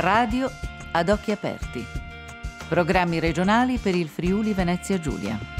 Radio ad occhi aperti. Programmi regionali per il Friuli Venezia Giulia.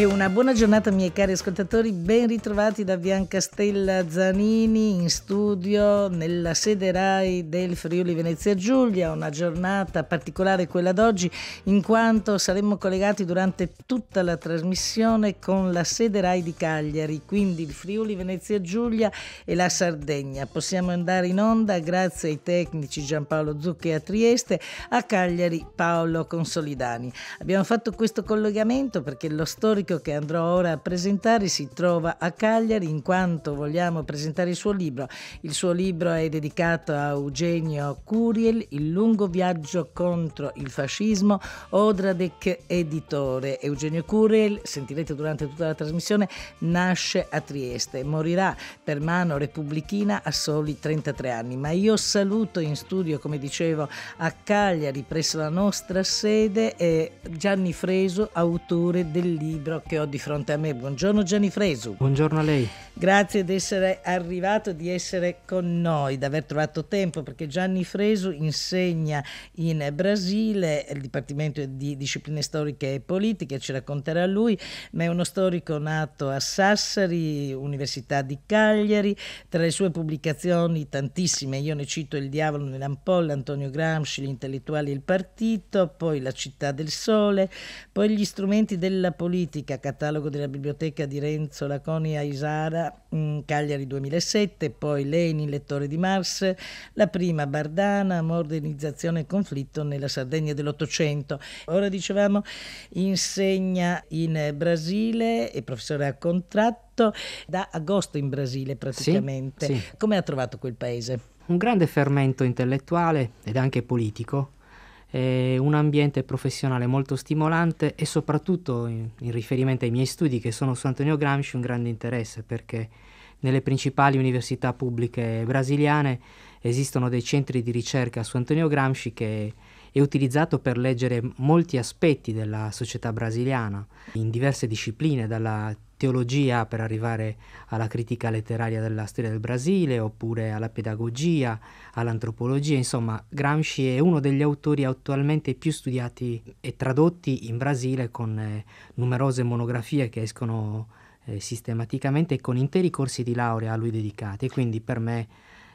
E una buona giornata miei cari ascoltatori, ben ritrovati da Biancastella Zanini in studio nella sede RAI del Friuli Venezia Giulia, una giornata particolare quella d'oggi in quanto saremmo collegati durante tutta la trasmissione con la sede RAI di Cagliari, quindi il Friuli Venezia Giulia e la Sardegna. Possiamo andare in onda grazie ai tecnici Giampaolo Zucchi a Trieste, a Cagliari Paolo Consolidani. Abbiamo fatto questo collegamento perché lo storico Verrocchio che andrò ora a presentare si trova a Cagliari in quanto vogliamo presentare il suo libro. Il suo libro è dedicato a Eugenio Curiel, Il lungo viaggio contro il fascismo, Odradec editore. Eugenio Curiel, sentirete durante tutta la trasmissione, nasce a Trieste, morirà per mano repubblichina a soli 33 anni, ma io saluto in studio, come dicevo, a Cagliari presso la nostra sede eh, Gianni Freso, autore del libro che ho di fronte a me. Buongiorno Gianni Fresu. Buongiorno a lei. Grazie di essere arrivato, di essere con noi, di aver trovato tempo perché Gianni Fresu insegna in Brasile il Dipartimento di Discipline Storiche e Politiche, ci racconterà lui, ma è uno storico nato a Sassari, Università di Cagliari, tra le sue pubblicazioni tantissime, io ne cito Il diavolo nell'ampolla, Antonio Gramsci, gli intellettuali e il partito, poi La città del sole, poi gli strumenti della politica biblioteca, catalogo della biblioteca di Renzo Laconi a Isara, Cagliari 2007, poi Leni, lettore di Mars, la prima Bardana, modernizzazione e conflitto nella Sardegna dell'Ottocento. Ora dicevamo insegna in Brasile, è professore a contratto da agosto in Brasile praticamente. Sì, sì. Come ha trovato quel paese? Un grande fermento intellettuale ed anche politico eh, un ambiente professionale molto stimolante e soprattutto in, in, riferimento ai miei studi che sono su Antonio Gramsci un grande interesse perché nelle principali università pubbliche brasiliane esistono dei centri di ricerca su Antonio Gramsci che è utilizzato per leggere molti aspetti della società brasiliana in diverse discipline, dalla teologia per arrivare alla critica letteraria della storia del Brasile, oppure alla pedagogia, all'antropologia, insomma Gramsci è uno degli autori attualmente più studiati e tradotti in Brasile con eh, numerose monografie che escono eh, sistematicamente e con interi corsi di laurea a lui dedicati, quindi per me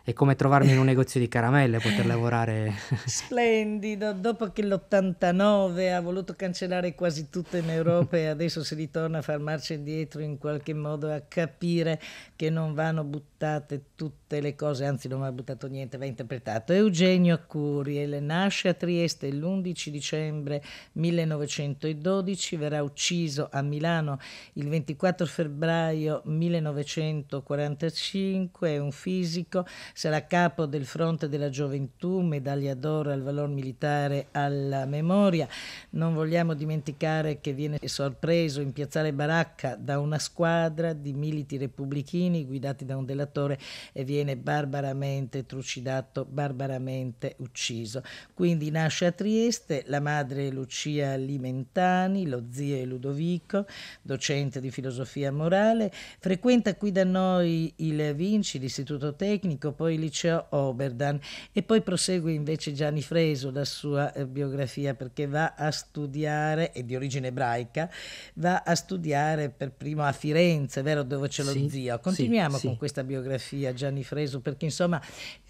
è come trovarmi in un negozio di caramelle, poter lavorare. Splendido, dopo che l'89 ha voluto cancellare quasi tutto in Europa e adesso si ritorna a far marcia indietro in qualche modo a capire che non vanno buttate tutte le cose, anzi non va buttato niente, va interpretato. Eugenio Curiel nasce a Trieste l'11 dicembre 1912, verrà ucciso a Milano il 24 febbraio 1945, è un fisico sarà capo del fronte della gioventù, medaglia d'oro al valor militare alla memoria. Non vogliamo dimenticare che viene sorpreso in piazzale Baracca da una squadra di militi repubblichini guidati da un delatore e viene barbaramente trucidato, barbaramente ucciso. Quindi nasce a Trieste la madre Lucia Limentani, lo zio è Ludovico, docente di filosofia morale, frequenta qui da noi il Vinci, l'istituto tecnico, poi poi liceo Oberdan e poi prosegue invece Gianni Freso la sua eh, biografia perché va a studiare, è di origine ebraica, va a studiare per primo a Firenze, vero dove c'è lo sì, zio. Continuiamo sì, con sì. questa biografia Gianni Freso perché insomma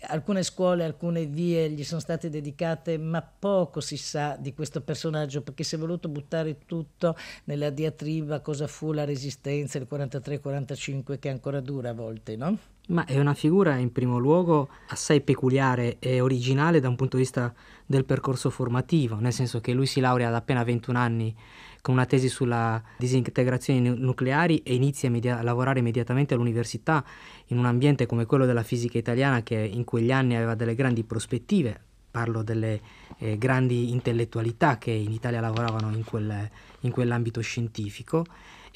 alcune scuole, alcune vie gli sono state dedicate ma poco si sa di questo personaggio perché si è voluto buttare tutto nella diatriba cosa fu la resistenza, del 43-45 che ancora dura a volte, no? Ma è una figura in primo luogo assai peculiare e originale da un punto di vista del percorso formativo, nel senso che lui si laurea ad appena 21 anni con una tesi sulla disintegrazione nucleari e inizia media- a lavorare immediatamente all'università in un ambiente come quello della fisica italiana che in quegli anni aveva delle grandi prospettive, parlo delle eh, grandi intellettualità che in Italia lavoravano in, quel, in quell'ambito scientifico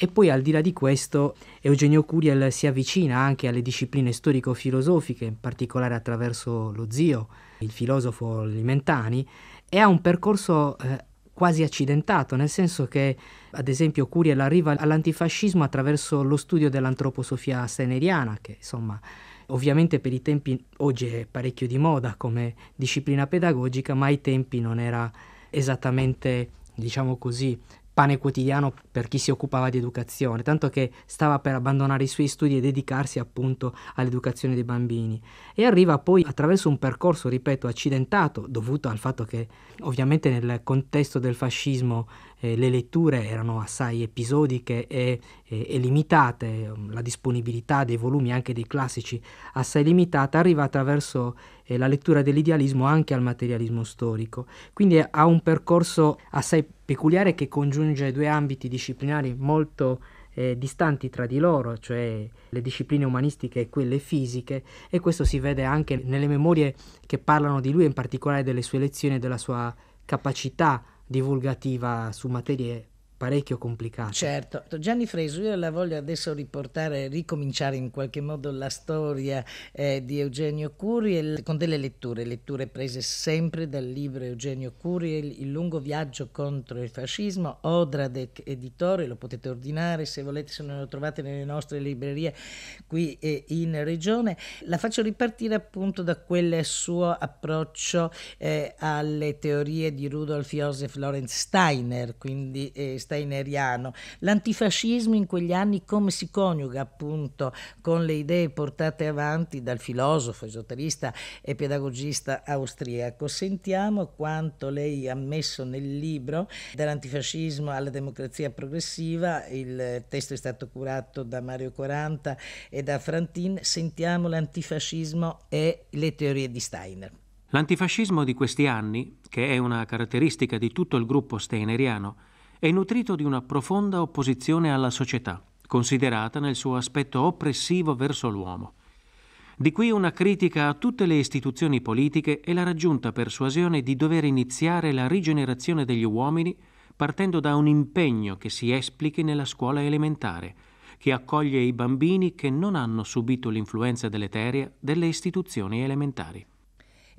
e poi al di là di questo Eugenio Curiel si avvicina anche alle discipline storico-filosofiche, in particolare attraverso lo zio, il filosofo Limentani, e ha un percorso eh, quasi accidentato, nel senso che, ad esempio, Curiel arriva all'antifascismo attraverso lo studio dell'antroposofia seneriana, che insomma ovviamente per i tempi oggi è parecchio di moda come disciplina pedagogica, ma ai tempi non era esattamente, diciamo così, pane quotidiano per chi si occupava di educazione, tanto che stava per abbandonare i suoi studi e dedicarsi appunto all'educazione dei bambini. E arriva poi attraverso un percorso, ripeto, accidentato, dovuto al fatto che ovviamente nel contesto del fascismo eh, le letture erano assai episodiche e, e, e, limitate, mm, la disponibilità dei volumi anche dei classici assai limitata, arriva attraverso eh, la lettura dell'idealismo anche al materialismo storico. Quindi ha un percorso assai peculiare che congiunge due ambiti disciplinari molto eh, distanti tra di loro, cioè le discipline umanistiche e quelle fisiche, e questo si vede anche nelle memorie che parlano di lui, in particolare delle sue lezioni e della sua capacità divulgativa su materie parecchio complicate. Certo, Gianni Fresu, io la voglio adesso riportare, ricominciare in qualche modo la storia eh, di Eugenio Curi con delle letture, letture prese sempre dal libro Eugenio Curi, il, il lungo viaggio contro il fascismo, Odradec editore, lo potete ordinare se volete, se non lo trovate nelle nostre librerie qui eh, in regione. La faccio ripartire appunto da quel suo approccio eh, alle teorie di Rudolf Josef Lorenz Steiner, quindi eh, steineriano. L'antifascismo in quegli anni come si coniuga appunto con le idee portate avanti dal filosofo, esoterista e pedagogista austriaco. Sentiamo quanto lei ha messo nel libro dall'antifascismo alla democrazia progressiva, il testo è stato curato da Mario Quaranta e da Frantin, sentiamo l'antifascismo e le teorie di Steiner. L'antifascismo di questi anni, che è una caratteristica di tutto il gruppo steineriano, è nutrito di una profonda opposizione alla società, considerata nel suo aspetto oppressivo verso l'uomo. Di qui una critica a tutte le istituzioni politiche e la raggiunta persuasione di dover iniziare la rigenerazione degli uomini partendo da un impegno che si esplichi nella scuola elementare, che accoglie i bambini che non hanno subito l'influenza deleteria delle istituzioni elementari.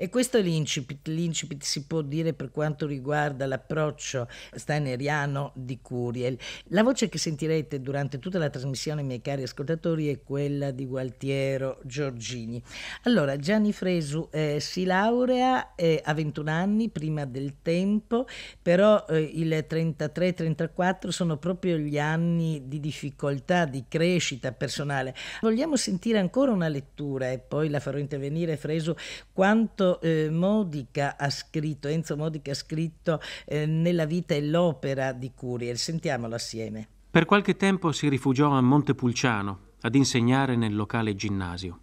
E questo è l'incipit. L'incipit si può dire per quanto riguarda l'approccio steineriano di Curiel. La voce che sentirete durante tutta la trasmissione, miei cari ascoltatori, è quella di Gualtiero Giorgini. Allora, Gianni Fresu eh, si laurea eh, a 21 anni, prima del tempo, però eh, il 33-34 sono proprio gli anni di difficoltà, di crescita personale. Vogliamo sentire ancora una lettura e poi la farò intervenire Fresu quanto Enzo eh, Modica ha scritto, Enzo Modica ha scritto eh, Nella vita e l'opera di Curiel. Sentiamolo assieme. Per qualche tempo si rifugiò a Montepulciano ad insegnare nel locale ginnasio.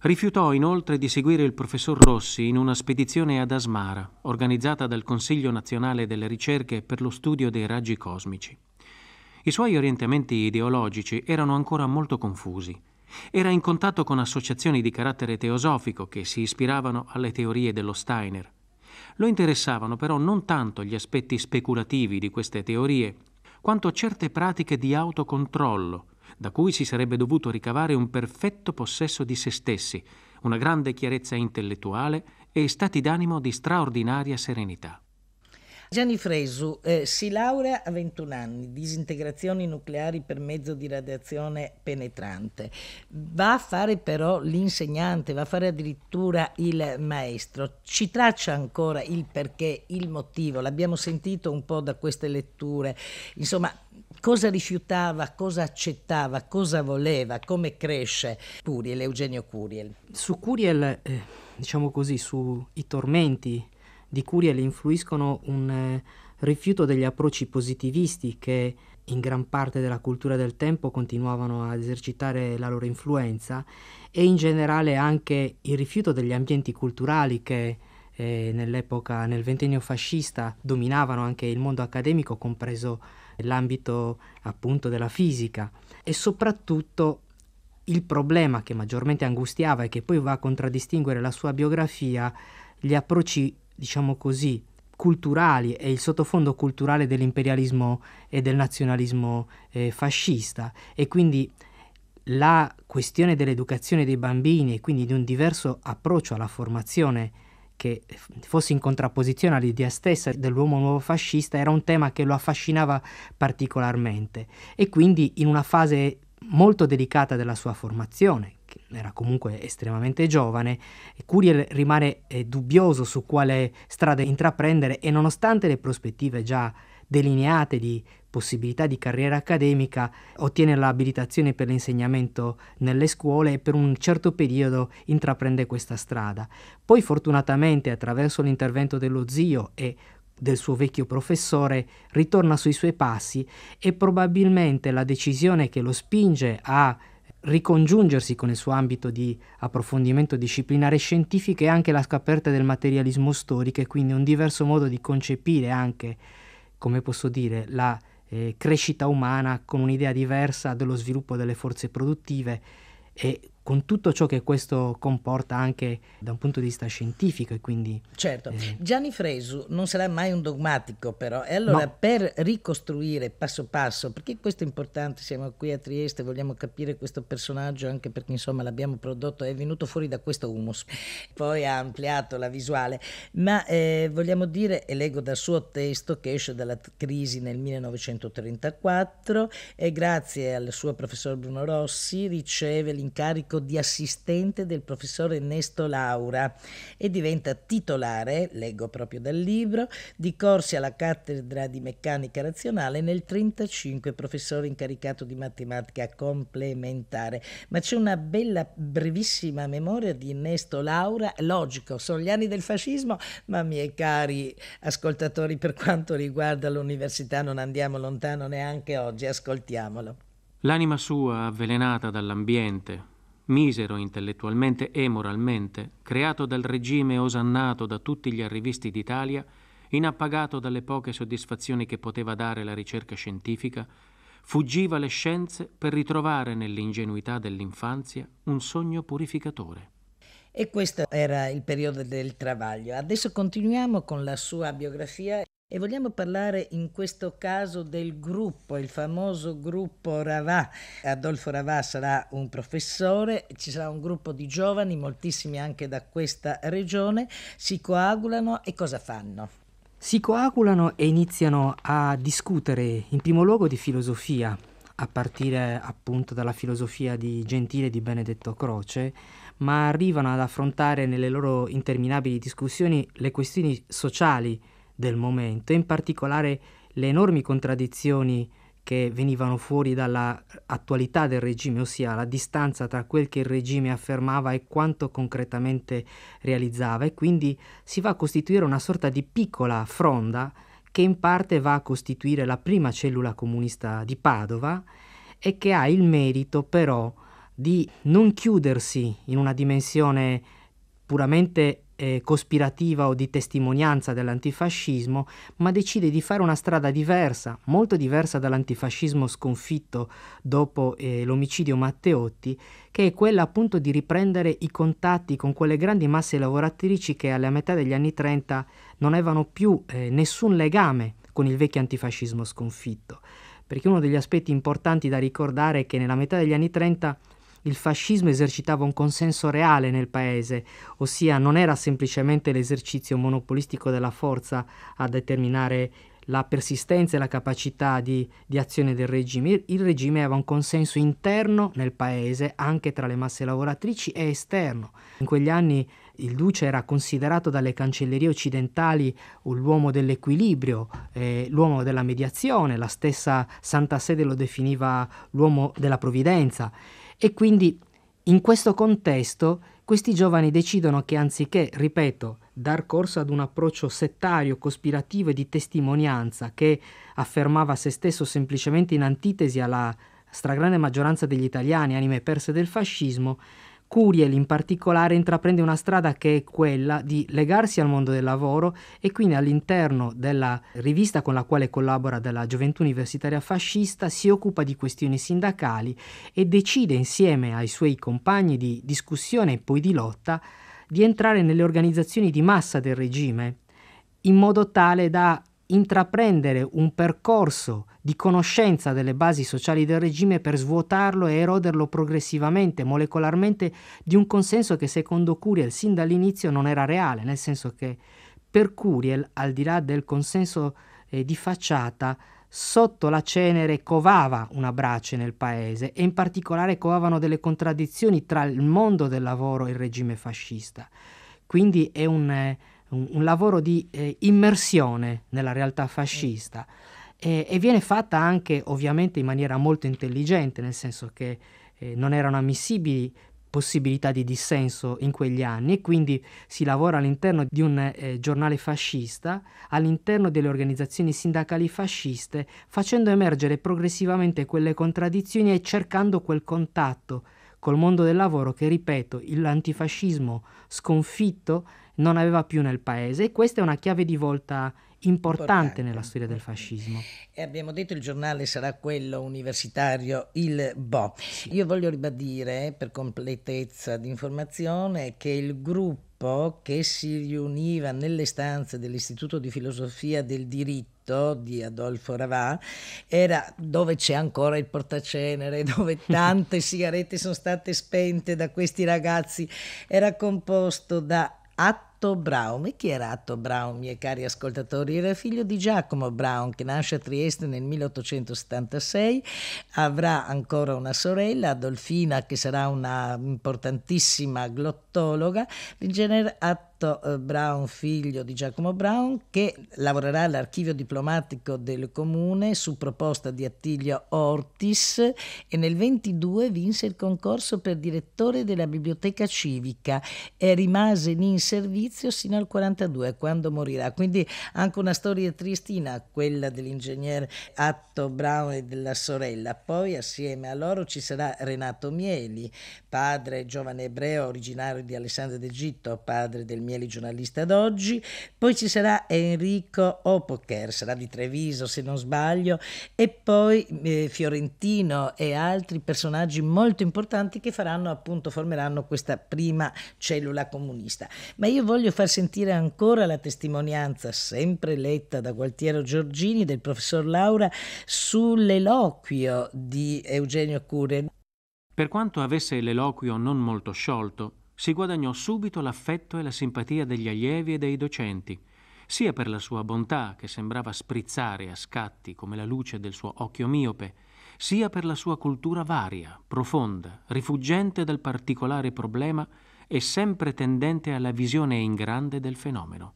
Rifiutò inoltre di seguire il professor Rossi in una spedizione ad Asmara, organizzata dal Consiglio nazionale delle ricerche per lo studio dei raggi cosmici. I suoi orientamenti ideologici erano ancora molto confusi era in contatto con associazioni di carattere teosofico che si ispiravano alle teorie dello Steiner. Lo interessavano però non tanto gli aspetti speculativi di queste teorie, quanto certe pratiche di autocontrollo, da cui si sarebbe dovuto ricavare un perfetto possesso di se stessi, una grande chiarezza intellettuale e stati d'animo di straordinaria serenità. Gianni Fresu eh, si laurea a 21 anni, disintegrazioni nucleari per mezzo di radiazione penetrante. Va a fare però l'insegnante, va a fare addirittura il maestro. Ci traccia ancora il perché, il motivo, l'abbiamo sentito un po' da queste letture. Insomma, cosa rifiutava, cosa accettava, cosa voleva, come cresce Curiel, Eugenio Curiel. Su Curiel, eh, diciamo così, sui tormenti di Curie le influiscono un eh, rifiuto degli approcci positivisti che in gran parte della cultura del tempo continuavano ad esercitare la loro influenza e in generale anche il rifiuto degli ambienti culturali che eh, nell'epoca, nel ventennio fascista, dominavano anche il mondo accademico, compreso l'ambito appunto della fisica e soprattutto il problema che maggiormente angustiava e che poi va a contraddistinguere la sua biografia, gli approcci diciamo così, culturali e il sottofondo culturale dell'imperialismo e del nazionalismo eh, fascista e quindi la questione dell'educazione dei bambini e quindi di un diverso approccio alla formazione che fosse in contrapposizione all'idea stessa dell'uomo nuovo fascista era un tema che lo affascinava particolarmente e quindi in una fase molto delicata della sua formazione, era comunque estremamente giovane, Curiel rimane eh, dubbioso su quale strada intraprendere e nonostante le prospettive già delineate di possibilità di carriera accademica, ottiene l'abilitazione per l'insegnamento nelle scuole e per un certo periodo intraprende questa strada. Poi fortunatamente attraverso l'intervento dello zio e del suo vecchio professore ritorna sui suoi passi e probabilmente la decisione che lo spinge a ricongiungersi con il suo ambito di approfondimento disciplinare scientifico e anche la scoperta del materialismo storico e quindi un diverso modo di concepire anche, come posso dire, la eh, crescita umana con un'idea diversa dello sviluppo delle forze produttive e con tutto ciò che questo comporta anche da un punto di vista scientifico e quindi... Certo, eh... Gianni Fresu non sarà mai un dogmatico però e allora no. per ricostruire passo passo, perché questo è importante, siamo qui a Trieste, vogliamo capire questo personaggio anche perché insomma l'abbiamo prodotto, è venuto fuori da questo humus, poi ha ampliato la visuale, ma eh, vogliamo dire, e leggo dal suo testo che esce dalla crisi nel 1934 e grazie al suo professor Bruno Rossi riceve l'incarico incarico di assistente del professor Ernesto Laura e diventa titolare, leggo proprio dal libro, di corsi alla cattedra di meccanica razionale nel 1935, professore incaricato di matematica complementare. Ma c'è una bella, brevissima memoria di Ernesto Laura, logico, sono gli anni del fascismo, ma miei cari ascoltatori, per quanto riguarda l'università non andiamo lontano neanche oggi, ascoltiamolo. L'anima sua, avvelenata dall'ambiente, misero intellettualmente e moralmente, creato dal regime osannato da tutti gli arrivisti d'Italia, inappagato dalle poche soddisfazioni che poteva dare la ricerca scientifica, fuggiva le scienze per ritrovare nell'ingenuità dell'infanzia un sogno purificatore. E questo era il periodo del travaglio. Adesso continuiamo con la sua biografia. E vogliamo parlare in questo caso del gruppo, il famoso gruppo Ravà. Adolfo Ravà sarà un professore, ci sarà un gruppo di giovani, moltissimi anche da questa regione, si coagulano e cosa fanno? Si coagulano e iniziano a discutere in primo luogo di filosofia, a partire appunto dalla filosofia di Gentile di Benedetto Croce, ma arrivano ad affrontare nelle loro interminabili discussioni le questioni sociali del momento, in particolare le enormi contraddizioni che venivano fuori dall'attualità del regime, ossia la distanza tra quel che il regime affermava e quanto concretamente realizzava e quindi si va a costituire una sorta di piccola fronda che in parte va a costituire la prima cellula comunista di Padova e che ha il merito però di non chiudersi in una dimensione puramente eh, cospirativa o di testimonianza dell'antifascismo, ma decide di fare una strada diversa, molto diversa dall'antifascismo sconfitto dopo eh, l'omicidio Matteotti, che è quella appunto di riprendere i contatti con quelle grandi masse lavoratrici che alla metà degli anni 30 non avevano più eh, nessun legame con il vecchio antifascismo sconfitto. Perché uno degli aspetti importanti da ricordare è che nella metà degli anni 30 il fascismo esercitava un consenso reale nel paese, ossia non era semplicemente l'esercizio monopolistico della forza a determinare la persistenza e la capacità di, di, azione del regime. Il regime aveva un consenso interno nel paese, anche tra le masse lavoratrici, e esterno. In quegli anni il duce era considerato dalle cancellerie occidentali l'uomo dell'equilibrio, eh, l'uomo della mediazione, la stessa Santa Sede lo definiva l'uomo della provvidenza. E quindi in questo contesto questi giovani decidono che anziché, ripeto, dar corso ad un approccio settario, cospirativo e di testimonianza che affermava se stesso semplicemente in antitesi alla stragrande maggioranza degli italiani, anime perse del fascismo, Curiel in particolare intraprende una strada che è quella di legarsi al mondo del lavoro e quindi all'interno della rivista con la quale collabora della Gioventù Universitaria Fascista si occupa di questioni sindacali e decide insieme ai suoi compagni di discussione e poi di lotta di entrare nelle organizzazioni di massa del regime in modo tale da intraprendere un percorso di conoscenza delle basi sociali del regime per svuotarlo e eroderlo progressivamente, molecolarmente, di un consenso che secondo Curiel sin dall'inizio non era reale, nel senso che per Curiel, al di là del consenso eh, di facciata, sotto la cenere covava una brace nel paese e in particolare covavano delle contraddizioni tra il mondo del lavoro e il regime fascista. Quindi è un... Eh, un, un lavoro di eh, immersione nella realtà fascista e, e, viene fatta anche ovviamente in maniera molto intelligente, nel senso che eh, non erano ammissibili possibilità di dissenso in quegli anni e quindi si lavora all'interno di un eh, giornale fascista, all'interno delle organizzazioni sindacali fasciste, facendo emergere progressivamente quelle contraddizioni e cercando quel contatto col mondo del lavoro che, ripeto, l'antifascismo sconfitto non aveva più nel paese e questa è una chiave di volta importante, importante. nella storia del fascismo. E abbiamo detto il giornale sarà quello universitario, il Bo. Sì. Io voglio ribadire per completezza di informazione che il gruppo che si riuniva nelle stanze dell'Istituto di Filosofia del Diritto di Adolfo Ravà era dove c'è ancora il portacenere, dove tante sigarette sono state spente da questi ragazzi, era composto da At Atto Braum. E chi era Atto Braum, miei cari ascoltatori? Era figlio di Giacomo Braum, che nasce a Trieste nel 1876, avrà ancora una sorella, Adolfina, che sarà una importantissima glottologa. L'ingegner Atto Renato eh, Brown, figlio di Giacomo Brown, che lavorerà all'archivio diplomatico del comune su proposta di Attilio Ortis e nel 22 vinse il concorso per direttore della biblioteca civica e rimase in servizio sino al 42 quando morirà. Quindi anche una storia tristina quella dell'ingegnere Atto Brown e della sorella. Poi assieme a loro ci sarà Renato Mieli, padre giovane ebreo originario di Alessandria d'Egitto, padre del miei giornalisti ad oggi. poi ci sarà Enrico Opoker, sarà di Treviso se non sbaglio, e poi eh, Fiorentino e altri personaggi molto importanti che faranno appunto, formeranno questa prima cellula comunista. Ma io voglio far sentire ancora la testimonianza, sempre letta da Gualtiero Giorgini, del professor Laura, sull'eloquio di Eugenio Cure. Per quanto avesse l'eloquio non molto sciolto, si guadagnò subito l'affetto e la simpatia degli allievi e dei docenti, sia per la sua bontà che sembrava sprizzare a scatti come la luce del suo occhio miope, sia per la sua cultura varia, profonda, rifuggente dal particolare problema e sempre tendente alla visione in grande del fenomeno.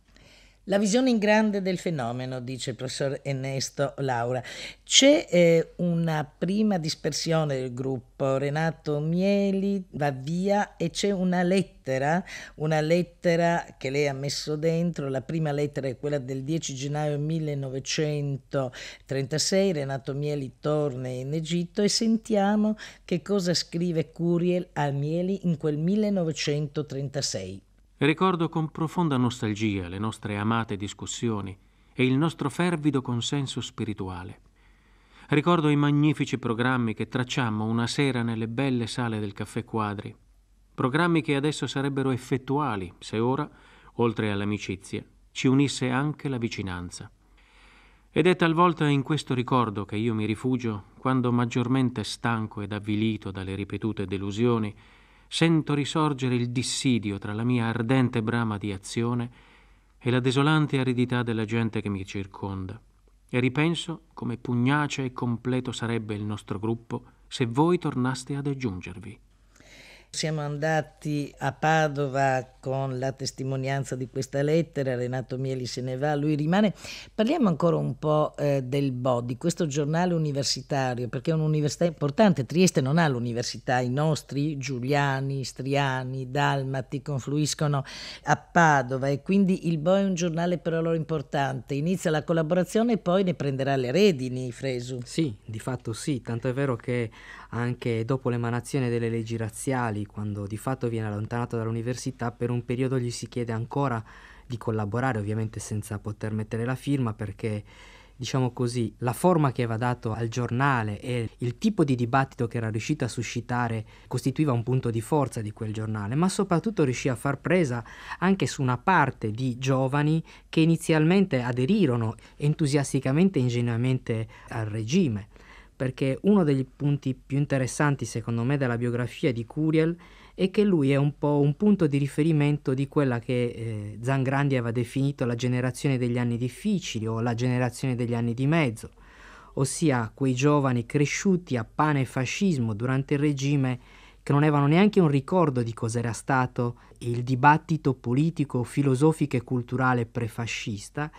La visione in grande del fenomeno, dice il professor Ernesto Laura. C'è eh, una prima dispersione del gruppo, Renato Mieli va via e c'è una lettera, una lettera che lei ha messo dentro, la prima lettera è quella del 10 gennaio 1936, Renato Mieli torna in Egitto e sentiamo che cosa scrive Curiel a Mieli in quel 1936. Ricordo con profonda nostalgia le nostre amate discussioni e il nostro fervido consenso spirituale. Ricordo i magnifici programmi che tracciammo una sera nelle belle sale del caffè Quadri, programmi che adesso sarebbero effettuali se ora, oltre all'amicizia, ci unisse anche la vicinanza. Ed è talvolta in questo ricordo che io mi rifugio quando maggiormente stanco ed avvilito dalle ripetute delusioni sento risorgere il dissidio tra la mia ardente brama di azione e la desolante aridità della gente che mi circonda. E ripenso come pugnace e completo sarebbe il nostro gruppo se voi tornaste ad aggiungervi. Siamo andati a Padova con la testimonianza di questa lettera, Renato Mieli se ne va, lui rimane. Parliamo ancora un po' eh, del BO, di questo giornale universitario, perché è un'università importante, Trieste non ha l'università, i nostri Giuliani, Striani, Dalmati confluiscono a Padova e quindi il BO è un giornale per loro importante, inizia la collaborazione e poi ne prenderà le redini Fresu. Sì, di fatto sì, tanto è vero che anche dopo l'emanazione delle leggi razziali, quando di fatto viene allontanato dall'università, per un periodo gli si chiede ancora di collaborare, ovviamente senza poter mettere la firma perché diciamo così, la forma che aveva dato al giornale e il tipo di dibattito che era riuscito a suscitare costituiva un punto di forza di quel giornale, ma soprattutto riuscì a far presa anche su una parte di giovani che inizialmente aderirono entusiasticamente e ingenuamente al regime perché uno degli punti più interessanti secondo me della biografia di Curiel è che lui è un po' un punto di riferimento di quella che eh, Zangrandi aveva definito la generazione degli anni difficili o la generazione degli anni di mezzo, ossia quei giovani cresciuti a pane e fascismo durante il regime che non avevano neanche un ricordo di cos'era stato il dibattito politico, filosofico e culturale prefascista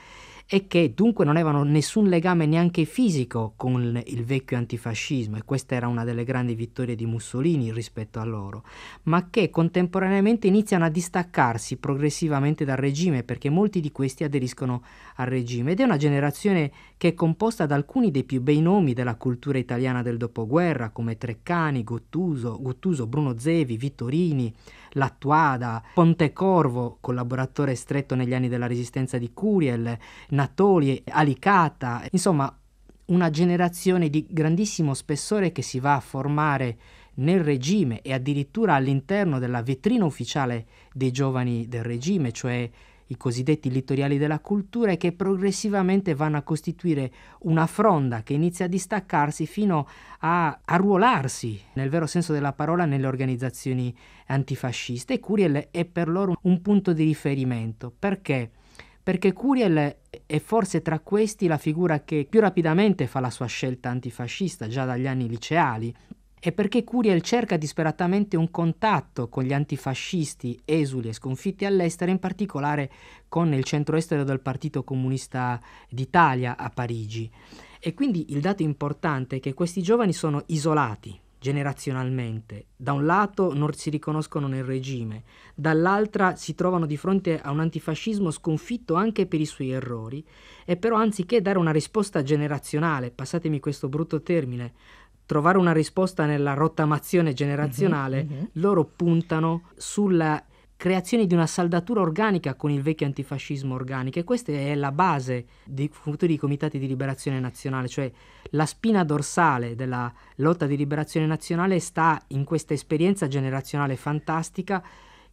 e che dunque non avevano nessun legame neanche fisico con il vecchio antifascismo e questa era una delle grandi vittorie di Mussolini rispetto a loro, ma che contemporaneamente iniziano a distaccarsi progressivamente dal regime perché molti di questi aderiscono al regime ed è una generazione che è composta da alcuni dei più bei nomi della cultura italiana del dopoguerra come Treccani, Gottuso, Gottuso Bruno Zevi, Vittorini, Lattuada, Pontecorvo, collaboratore stretto negli anni della resistenza di Curiel, Natoli, Alicata, insomma una generazione di grandissimo spessore che si va a formare nel regime e addirittura all'interno della vetrina ufficiale dei giovani del regime, cioè i cosiddetti littoriali della cultura e che progressivamente vanno a costituire una fronda che inizia a distaccarsi fino a arruolarsi, nel vero senso della parola, nelle organizzazioni antifasciste. E Curiel è per loro un punto di riferimento. Perché? Perché Curiel è forse tra questi la figura che più rapidamente fa la sua scelta antifascista, già dagli anni liceali è perché Curiel cerca disperatamente un contatto con gli antifascisti esuli e sconfitti all'estero, in particolare con il centro estero del Partito Comunista d'Italia a Parigi. E quindi il dato importante è che questi giovani sono isolati generazionalmente. Da un lato non si riconoscono nel regime, dall'altra si trovano di fronte a un antifascismo sconfitto anche per i suoi errori, e però anziché dare una risposta generazionale, passatemi questo brutto termine, trovare una risposta nella rottamazione generazionale, mm-hmm. loro puntano sulla creazione di una saldatura organica con il vecchio antifascismo organico e questa è la base dei futuri comitati di liberazione nazionale, cioè la spina dorsale della lotta di liberazione nazionale sta in questa esperienza generazionale fantastica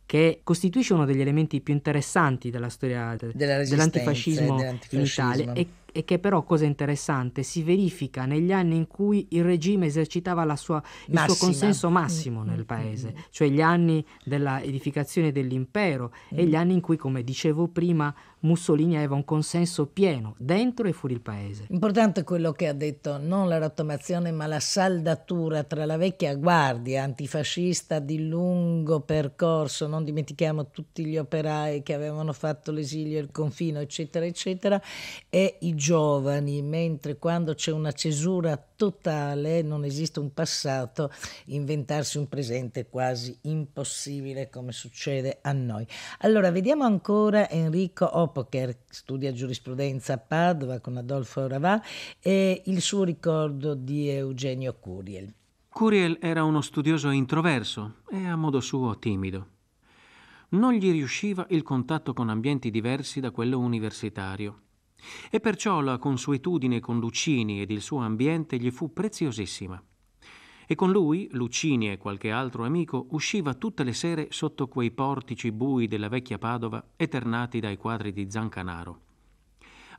che costituisce uno degli elementi più interessanti della storia de- dell'antifascismo, dell'antifascismo in Italia e e che però, cosa interessante, si verifica negli anni in cui il regime esercitava suo, il suo consenso mm, massimo mm, nel mm, paese, cioè gli anni della edificazione dell'impero e gli anni in cui, come dicevo prima, Mussolini aveva un consenso pieno dentro e fuori il paese. Importante quello che ha detto, non la rottamazione ma la saldatura tra la vecchia guardia antifascista di lungo percorso, non dimentichiamo tutti gli operai che avevano fatto l'esilio, il confino eccetera eccetera, e i giovani, mentre quando c'è una cesura totale non esiste un passato, inventarsi un presente è quasi impossibile come succede a noi. Allora vediamo ancora Enrico Opoker, studia giurisprudenza a Padova con Adolfo Ravà e il suo ricordo di Eugenio Curiel. Curiel era uno studioso introverso e a modo suo timido. Non gli riusciva il contatto con ambienti diversi da quello universitario e perciò la consuetudine con Lucini ed il suo ambiente gli fu preziosissima. E con lui Lucini e qualche altro amico usciva tutte le sere sotto quei portici bui della vecchia Padova, eternati dai quadri di Zancanaro.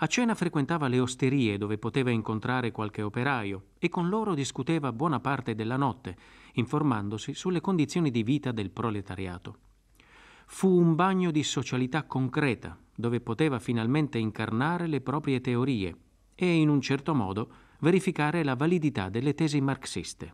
A cena frequentava le osterie dove poteva incontrare qualche operaio e con loro discuteva buona parte della notte, informandosi sulle condizioni di vita del proletariato. Fu un bagno di socialità concreta, dove poteva finalmente incarnare le proprie teorie e, in un certo modo, verificare la validità delle tesi marxiste.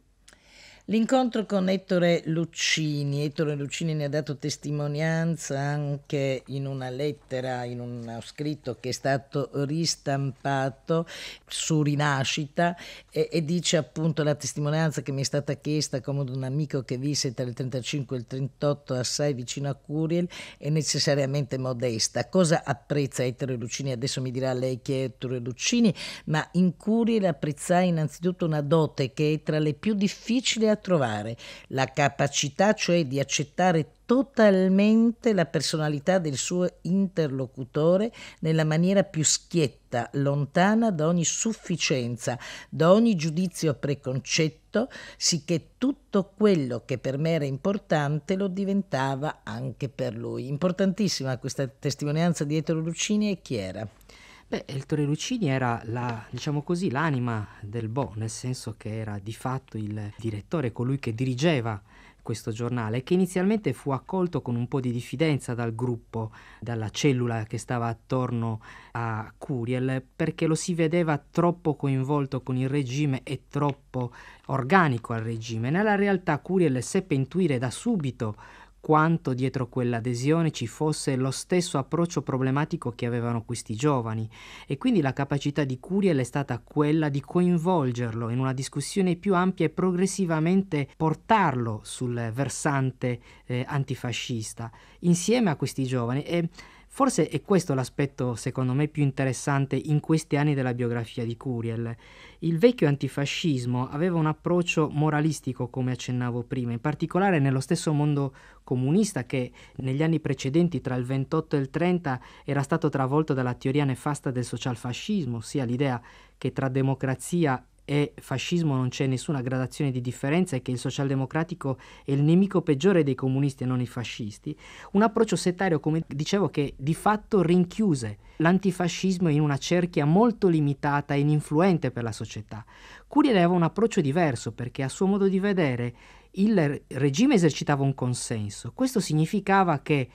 L'incontro con Ettore Lucini, Ettore Lucini ne ha dato testimonianza anche in una lettera, in uno scritto che è stato ristampato su Rinascita e, e dice appunto la testimonianza che mi è stata chiesta come un amico che visse tra il 35 e il 38 assai vicino a Curiel è necessariamente modesta. Cosa apprezza Ettore Lucini? Adesso mi dirà lei chi è Ettore Lucini, ma in Curiel apprezzai innanzitutto una dote che è tra le più difficili a a trovare la capacità cioè di accettare totalmente la personalità del suo interlocutore nella maniera più schietta, lontana da ogni sufficienza, da ogni giudizio preconcetto, sicché tutto quello che per me era importante lo diventava anche per lui. Importantissima questa testimonianza di Ettore Lucini e chi era? Beh, Ettore Lucini era la, diciamo così, l'anima del Bo, nel senso che era di fatto il direttore, colui che dirigeva questo giornale, che inizialmente fu accolto con un po' di diffidenza dal gruppo, dalla cellula che stava attorno a Curiel, perché lo si vedeva troppo coinvolto con il regime e troppo organico al regime. Nella realtà Curiel seppe intuire da subito quanto dietro quell'adesione ci fosse lo stesso approccio problematico che avevano questi giovani e quindi la capacità di Curiel è stata quella di coinvolgerlo in una discussione più ampia e progressivamente portarlo sul versante eh, antifascista insieme a questi giovani e Forse è questo l'aspetto secondo me più interessante in questi anni della biografia di Curiel. Il vecchio antifascismo aveva un approccio moralistico, come accennavo prima, in particolare nello stesso mondo comunista che negli anni precedenti, tra il 28 e il 30, era stato travolto dalla teoria nefasta del socialfascismo, ossia l'idea che tra democrazia e fascismo non c'è nessuna gradazione di differenza e che il socialdemocratico è il nemico peggiore dei comunisti e non i fascisti, un approccio settario, come dicevo, che di fatto rinchiuse l'antifascismo in una cerchia molto limitata e ininfluente per la società. Curia aveva un approccio diverso perché a suo modo di vedere il regime esercitava un consenso. Questo significava che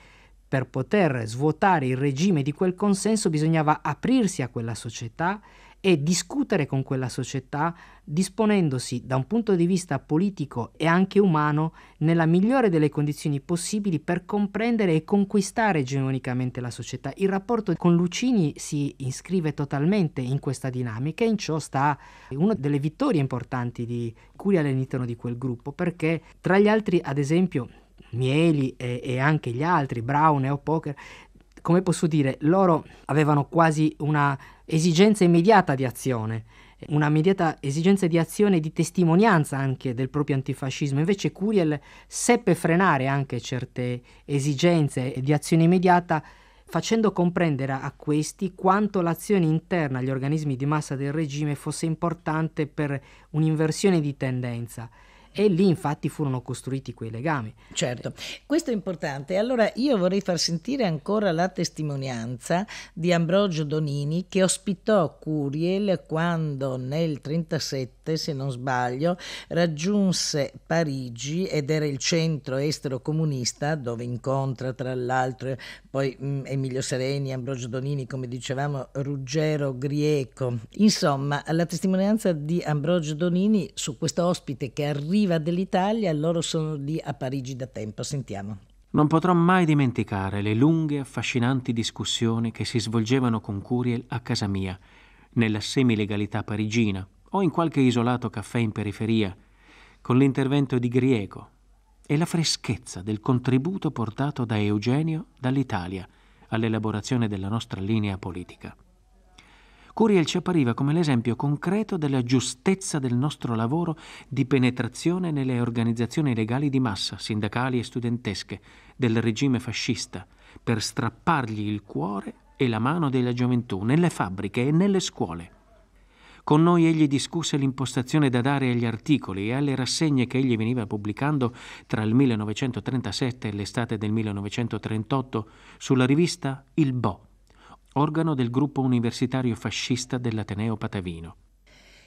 per poter svuotare il regime di quel consenso bisognava aprirsi a quella società e discutere con quella società disponendosi da un punto di vista politico e anche umano nella migliore delle condizioni possibili per comprendere e conquistare egemonicamente la società. Il rapporto con Lucini si iscrive totalmente in questa dinamica e in ciò sta una delle vittorie importanti di cui all'interno di quel gruppo, perché tra gli altri, ad esempio, Mieli e, e, anche gli altri, Brown e O'Poker, come posso dire, loro avevano quasi una esigenza immediata di azione, una immediata esigenza di azione e di testimonianza anche del proprio antifascismo. Invece Curiel seppe frenare anche certe esigenze di azione immediata facendo comprendere a questi quanto l'azione interna agli organismi di massa del regime fosse importante per un'inversione di tendenza e lì infatti furono costruiti quei legami. Certo, questo è importante. Allora io vorrei far sentire ancora la testimonianza di Ambrogio Donini che ospitò Curiel quando nel 37, se non sbaglio, raggiunse Parigi ed era il centro estero comunista dove incontra tra l'altro poi mh, mm, Emilio Sereni, Ambrogio Donini, come dicevamo, Ruggero Grieco. Insomma, la testimonianza di Ambrogio Donini su questo ospite che arriva arriva dell'Italia, loro sono lì a Parigi da tempo. Sentiamo. Non potrò mai dimenticare le lunghe, affascinanti discussioni che si svolgevano con Curiel a casa mia, nella semilegalità parigina o in qualche isolato caffè in periferia, con l'intervento di Grieco e la freschezza del contributo portato da Eugenio dall'Italia all'elaborazione della nostra linea politica. Curiel ci appariva come l'esempio concreto della giustezza del nostro lavoro di penetrazione nelle organizzazioni legali di massa, sindacali e studentesche, del regime fascista, per strappargli il cuore e la mano della gioventù nelle fabbriche e nelle scuole. Con noi egli discusse l'impostazione da dare agli articoli e alle rassegne che egli veniva pubblicando tra il 1937 e l'estate del 1938 sulla rivista Il Bo organo del gruppo universitario fascista dell'Ateneo Patavino.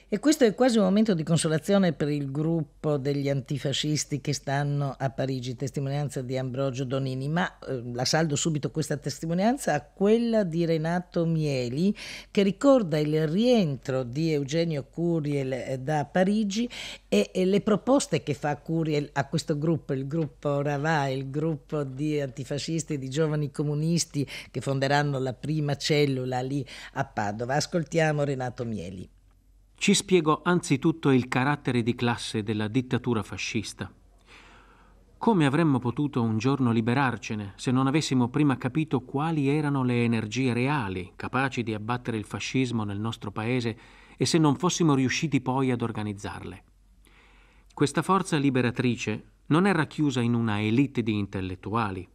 E questo è quasi un momento di consolazione per il gruppo degli antifascisti che stanno a Parigi, testimonianza di Ambrogio Donini, ma eh, la saldo subito questa testimonianza a quella di Renato Mieli che ricorda il rientro di Eugenio Curiel eh, da Parigi e, e le proposte che fa Curiel a questo gruppo, il gruppo Ravà, il gruppo di antifascisti e di giovani comunisti che fonderanno la prima cellula lì a Padova. Ascoltiamo Renato Mieli ci spiegò anzitutto il carattere di classe della dittatura fascista. Come avremmo potuto un giorno liberarcene se non avessimo prima capito quali erano le energie reali capaci di abbattere il fascismo nel nostro paese e se non fossimo riusciti poi ad organizzarle? Questa forza liberatrice non è racchiusa in una elite di intellettuali.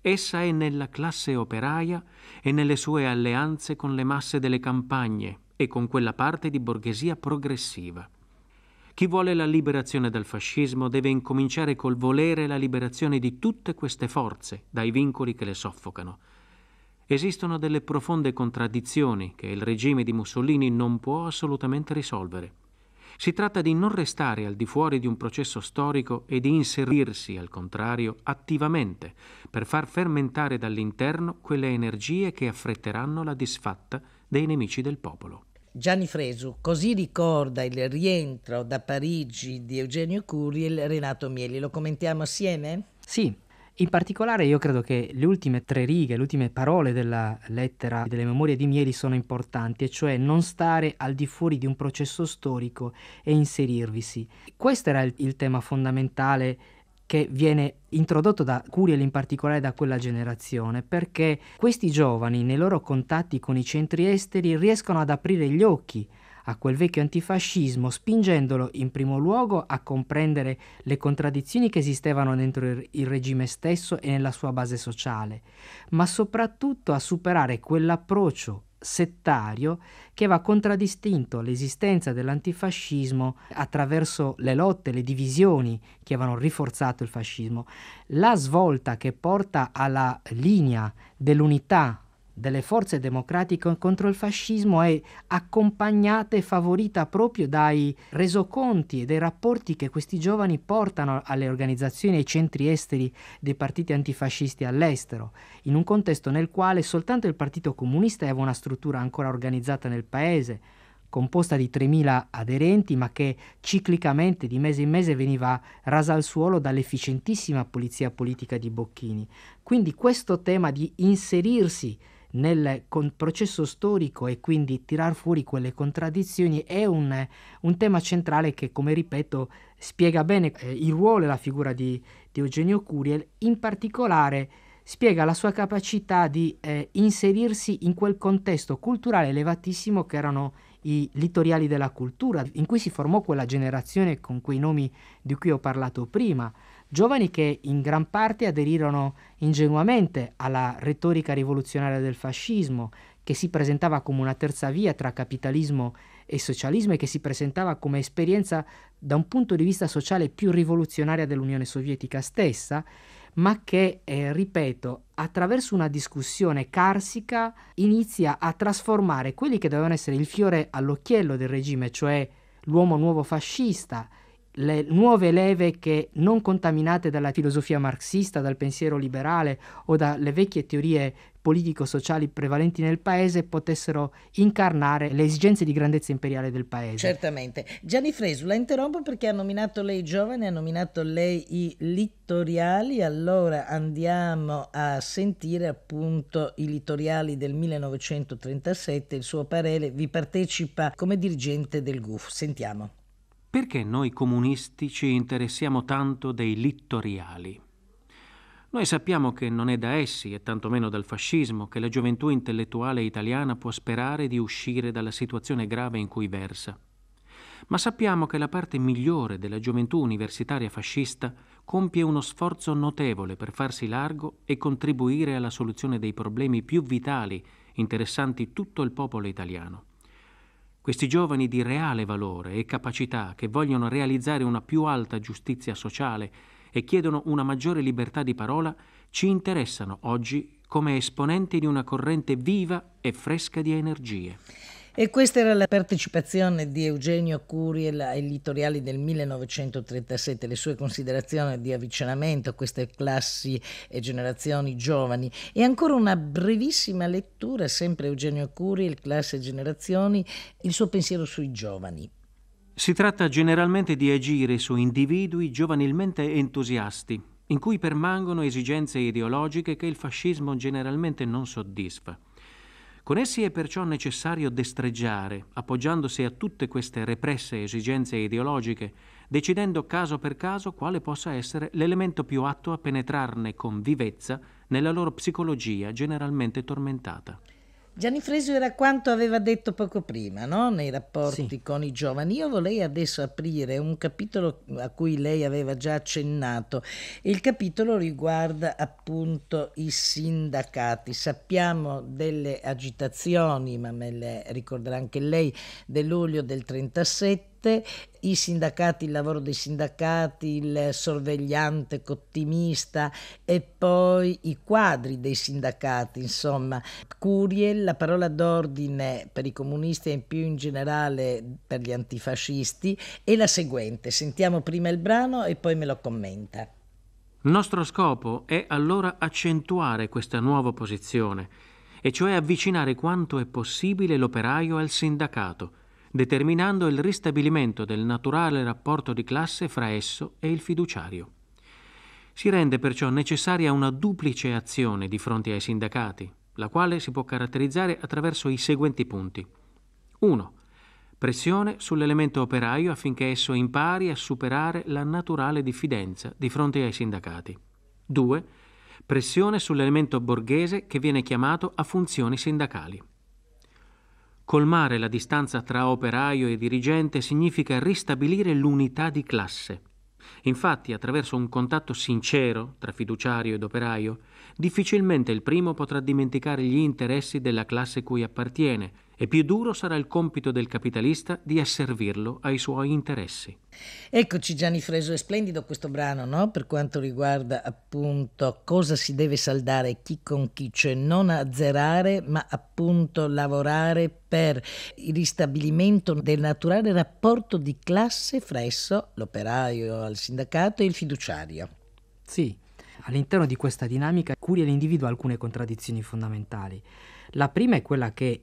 Essa è nella classe operaia e nelle sue alleanze con le masse delle campagne, e con quella parte di borghesia progressiva. Chi vuole la liberazione dal fascismo deve incominciare col volere la liberazione di tutte queste forze dai vincoli che le soffocano. Esistono delle profonde contraddizioni che il regime di Mussolini non può assolutamente risolvere. Si tratta di non restare al di fuori di un processo storico e di inserirsi, al contrario, attivamente per far fermentare dall'interno quelle energie che affretteranno la disfatta dei nemici del popolo. Gianni Fresu, così ricorda il rientro da Parigi di Eugenio Curi e Renato Mieli. Lo commentiamo assieme? Sì, in particolare io credo che le ultime tre righe, le ultime parole della lettera delle memorie di Mieli sono importanti, e cioè non stare al di fuori di un processo storico e inserirvisi. Questo era il, il tema fondamentale che viene introdotto da Curiel in particolare da quella generazione, perché questi giovani nei loro contatti con i centri esteri riescono ad aprire gli occhi a quel vecchio antifascismo, spingendolo in primo luogo a comprendere le contraddizioni che esistevano dentro il regime stesso e nella sua base sociale, ma soprattutto a superare quell'approccio settario che aveva contraddistinto l'esistenza dell'antifascismo attraverso le lotte, le divisioni che avevano rinforzato il fascismo. La svolta che porta alla linea dell'unità delle forze democratiche contro il fascismo è accompagnata e favorita proprio dai resoconti e dai rapporti che questi giovani portano alle organizzazioni e ai centri esteri dei partiti antifascisti all'estero, in un contesto nel quale soltanto il Partito Comunista aveva una struttura ancora organizzata nel paese, composta di 3.000 aderenti, ma che ciclicamente di mese in mese veniva rasa al suolo dall'efficientissima polizia politica di Bocchini. Quindi questo tema di inserirsi nel con- processo storico e quindi tirar fuori quelle contraddizioni è un, un tema centrale che, come ripeto, spiega bene eh, il ruolo e la figura di, di, Eugenio Curiel, in particolare spiega la sua capacità di eh, inserirsi in quel contesto culturale elevatissimo che erano i litoriali della cultura, in cui si formò quella generazione con quei nomi di cui ho parlato prima giovani che in gran parte aderirono ingenuamente alla retorica rivoluzionaria del fascismo, che si presentava come una terza via tra capitalismo e socialismo e che si presentava come esperienza da un punto di vista sociale più rivoluzionaria dell'Unione Sovietica stessa, ma che, eh, ripeto, attraverso una discussione carsica inizia a trasformare quelli che dovevano essere il fiore all'occhiello del regime, cioè l'uomo nuovo fascista, le nuove leve che non contaminate dalla filosofia marxista, dal pensiero liberale o dalle vecchie teorie politico-sociali prevalenti nel paese potessero incarnare le esigenze di grandezza imperiale del paese. Certamente. Gianni Fresu, la interrompo perché ha nominato lei i giovani, ha nominato lei i littoriali, allora andiamo a sentire appunto i littoriali del 1937, il suo parere, vi partecipa come dirigente del GUF. Sentiamo. Perché noi comunisti ci interessiamo tanto dei littoriali? Noi sappiamo che non è da essi, e tantomeno dal fascismo, che la gioventù intellettuale italiana può sperare di uscire dalla situazione grave in cui versa. Ma sappiamo che la parte migliore della gioventù universitaria fascista compie uno sforzo notevole per farsi largo e contribuire alla soluzione dei problemi più vitali, interessanti tutto il popolo italiano. Questi giovani di reale valore e capacità che vogliono realizzare una più alta giustizia sociale e chiedono una maggiore libertà di parola ci interessano oggi come esponenti di una corrente viva e fresca di energie. E questa era la partecipazione di Eugenio Curiel ai litoriali del 1937, le sue considerazioni di avvicinamento a queste classi e generazioni giovani. E ancora una brevissima lettura, sempre Eugenio Curiel, Classe e Generazioni, il suo pensiero sui giovani. Si tratta generalmente di agire su individui giovanilmente entusiasti, in cui permangono esigenze ideologiche che il fascismo generalmente non soddisfa. Con essi è perciò necessario destreggiare, appoggiandosi a tutte queste represse esigenze ideologiche, decidendo caso per caso quale possa essere l'elemento più atto a penetrarne con vivezza nella loro psicologia generalmente tormentata. Gianni Fresio era quanto aveva detto poco prima, no? nei rapporti sì. con i giovani. Io volevo adesso aprire un capitolo a cui lei aveva già accennato. Il capitolo riguarda appunto i sindacati. Sappiamo delle agitazioni, ma me le ricorderà anche lei, del luglio del 37 volte i sindacati, il lavoro dei sindacati, il sorvegliante cottimista e poi i quadri dei sindacati, insomma. Curiel, la parola d'ordine per i comunisti e in più in generale per gli antifascisti è la seguente. Sentiamo prima il brano e poi me lo commenta. Il nostro scopo è allora accentuare questa nuova posizione, e cioè avvicinare quanto è possibile l'operaio al sindacato – determinando il ristabilimento del naturale rapporto di classe fra esso e il fiduciario. Si rende perciò necessaria una duplice azione di fronte ai sindacati, la quale si può caratterizzare attraverso i seguenti punti. 1. Pressione sull'elemento operaio affinché esso impari a superare la naturale diffidenza di fronte ai sindacati. 2. Pressione sull'elemento borghese che viene chiamato a funzioni sindacali. Colmare la distanza tra operaio e dirigente significa ristabilire l'unità di classe. Infatti, attraverso un contatto sincero tra fiduciario ed operaio, difficilmente il primo potrà dimenticare gli interessi della classe cui appartiene, e più duro sarà il compito del capitalista di asservirlo ai suoi interessi. Eccoci Gianni Freso, è splendido questo brano no? per quanto riguarda appunto cosa si deve saldare chi con chi, cioè non azzerare ma appunto lavorare per il ristabilimento del naturale rapporto di classe fra esso, l'operaio al sindacato e il fiduciario. Sì, all'interno di questa dinamica Curiel individua alcune contraddizioni fondamentali. La prima è quella che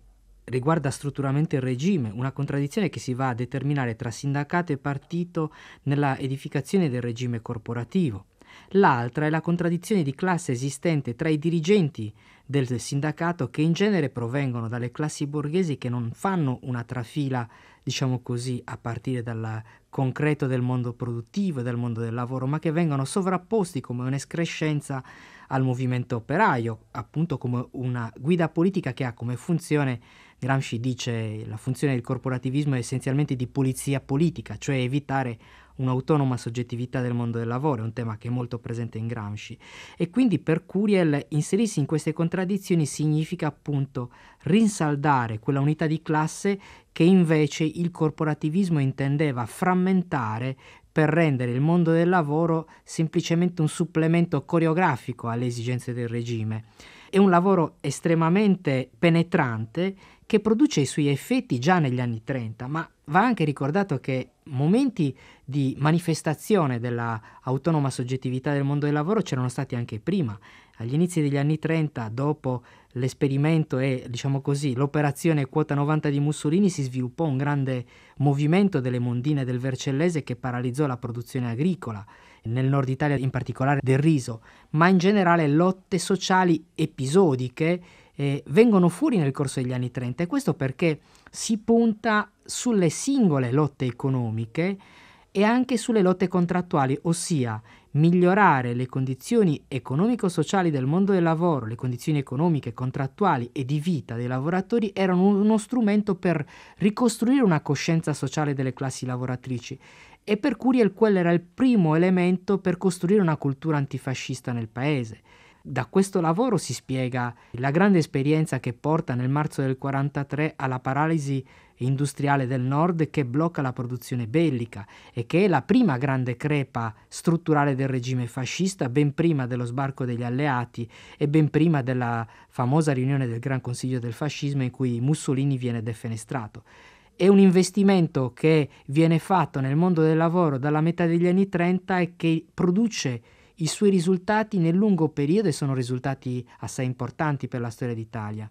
riguarda strutturalmente il regime, una contraddizione che si va a determinare tra sindacato e partito nella edificazione del regime corporativo. L'altra è la contraddizione di classe esistente tra i dirigenti del sindacato che in genere provengono dalle classi borghesi che non fanno una trafila, diciamo così, a partire dal concreto del mondo produttivo e del mondo del lavoro, ma che vengono sovrapposti come un'escrescenza al movimento operaio, appunto come una guida politica che ha come funzione Gramsci dice che la funzione del corporativismo è essenzialmente di pulizia politica, cioè evitare un'autonoma soggettività del mondo del lavoro, è un tema che è molto presente in Gramsci. E quindi per Curiel inserirsi in queste contraddizioni significa appunto rinsaldare quella unità di classe che invece il corporativismo intendeva frammentare per rendere il mondo del lavoro semplicemente un supplemento coreografico alle esigenze del regime. È un lavoro estremamente penetrante che produce i suoi effetti già negli anni 30, ma va anche ricordato che momenti di manifestazione dell'autonoma soggettività del mondo del lavoro c'erano stati anche prima. Agli inizi degli anni 30, dopo l'esperimento e diciamo così, l'operazione quota 90 di Mussolini, si sviluppò un grande movimento delle mondine del Vercellese che paralizzò la produzione agricola, nel nord Italia in particolare del riso, ma in generale lotte sociali episodiche eh, vengono fuori nel corso degli anni 30 e questo perché si punta sulle singole lotte economiche e anche sulle lotte contrattuali, ossia migliorare le condizioni economico-sociali del mondo del lavoro, le condizioni economiche, contrattuali e di vita dei lavoratori erano uno strumento per ricostruire una coscienza sociale delle classi lavoratrici e per Curiel quello era il primo elemento per costruire una cultura antifascista nel paese. Da questo lavoro si spiega la grande esperienza che porta nel marzo del 1943 alla paralisi industriale del nord che blocca la produzione bellica e che è la prima grande crepa strutturale del regime fascista ben prima dello sbarco degli alleati e ben prima della famosa riunione del Gran Consiglio del Fascismo in cui Mussolini viene defenestrato. È un investimento che viene fatto nel mondo del lavoro dalla metà degli anni 30 e che produce i suoi risultati nel lungo periodo sono risultati assai importanti per la storia d'Italia.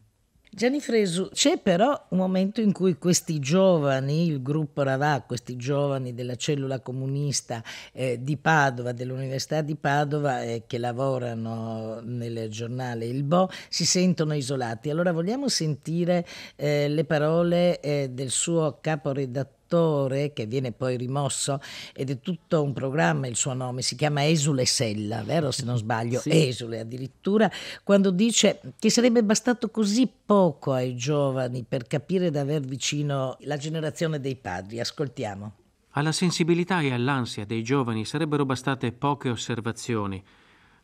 Gianni Fresu, c'è però un momento in cui questi giovani, il gruppo Ravà, questi giovani della cellula comunista eh, di Padova, dell'Università di Padova, eh, che lavorano nel giornale Il Bo, si sentono isolati. Allora vogliamo sentire eh, le parole eh, del suo caporedattore attore che viene poi rimosso ed è tutto un programma, il suo nome si chiama Esule Sella, vero se non sbaglio, sì. Esule addirittura, quando dice che sarebbe bastato così poco ai giovani per capire di aver vicino la generazione dei padri. Ascoltiamo. Alla sensibilità e all'ansia dei giovani sarebbero bastate poche osservazioni,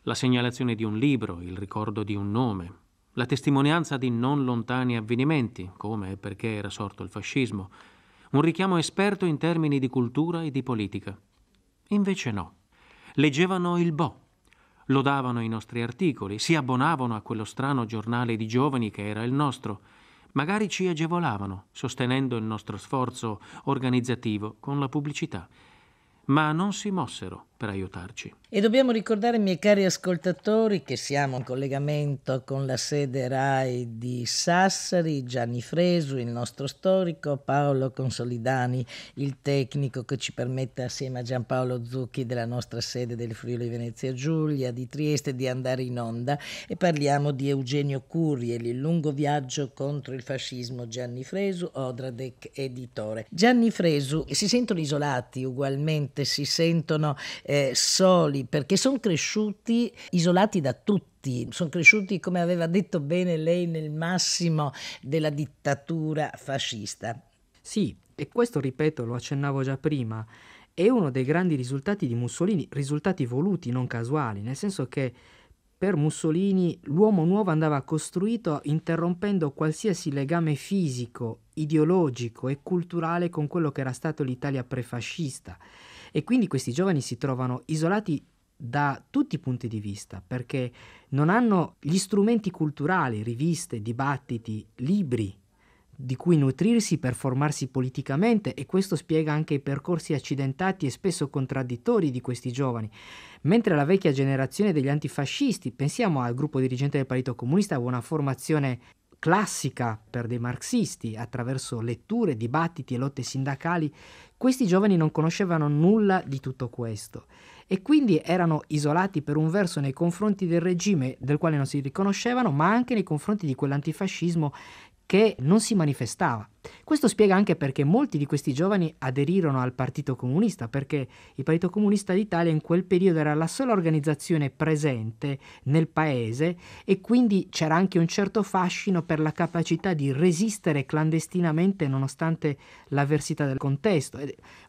la segnalazione di un libro, il ricordo di un nome, la testimonianza di non lontani avvenimenti, come e perché era sorto il fascismo, un richiamo esperto in termini di cultura e di politica. Invece no. Leggevano il Bo, lodavano i nostri articoli, si abbonavano a quello strano giornale di giovani che era il nostro, magari ci agevolavano, sostenendo il nostro sforzo organizzativo con la pubblicità, ma non si mossero per aiutarci. E dobbiamo ricordare, miei cari ascoltatori, che siamo in collegamento con la sede RAI di Sassari, Gianni Fresu, il nostro storico, Paolo Consolidani, il tecnico che ci permette assieme a Giampaolo Zucchi della nostra sede del Friuli Venezia Giulia, di Trieste, di andare in onda e parliamo di Eugenio Curiel, il lungo viaggio contro il fascismo, Gianni Fresu, Odradec editore. Gianni Fresu, si sentono isolati ugualmente, si sentono eh, soli, perché sono cresciuti isolati da tutti sono cresciuti, come aveva detto bene lei, nel massimo della dittatura fascista. Sì, e questo, ripeto, lo accennavo già prima, è uno dei grandi risultati di Mussolini, risultati voluti, non casuali, nel senso che per Mussolini l'uomo nuovo andava costruito interrompendo qualsiasi legame fisico, ideologico e culturale con quello che era stato l'Italia prefascista e quindi questi giovani si trovano isolati da tutti i punti di vista, perché non hanno gli strumenti culturali, riviste, dibattiti, libri di cui nutrirsi per formarsi politicamente e questo spiega anche i percorsi accidentati e spesso contraddittori di questi giovani. Mentre la vecchia generazione degli antifascisti, pensiamo al gruppo dirigente del Partito Comunista, aveva una formazione classica per dei marxisti attraverso letture, dibattiti e lotte sindacali questi giovani non conoscevano nulla di tutto questo e quindi erano isolati per un verso nei confronti del regime del quale non si riconoscevano, ma anche nei confronti di quell'antifascismo che non si manifestava. Questo spiega anche perché molti di questi giovani aderirono al Partito Comunista, perché il Partito Comunista d'Italia in quel periodo era la sola organizzazione presente nel paese e quindi c'era anche un certo fascino per la capacità di resistere clandestinamente nonostante l'avversità del contesto.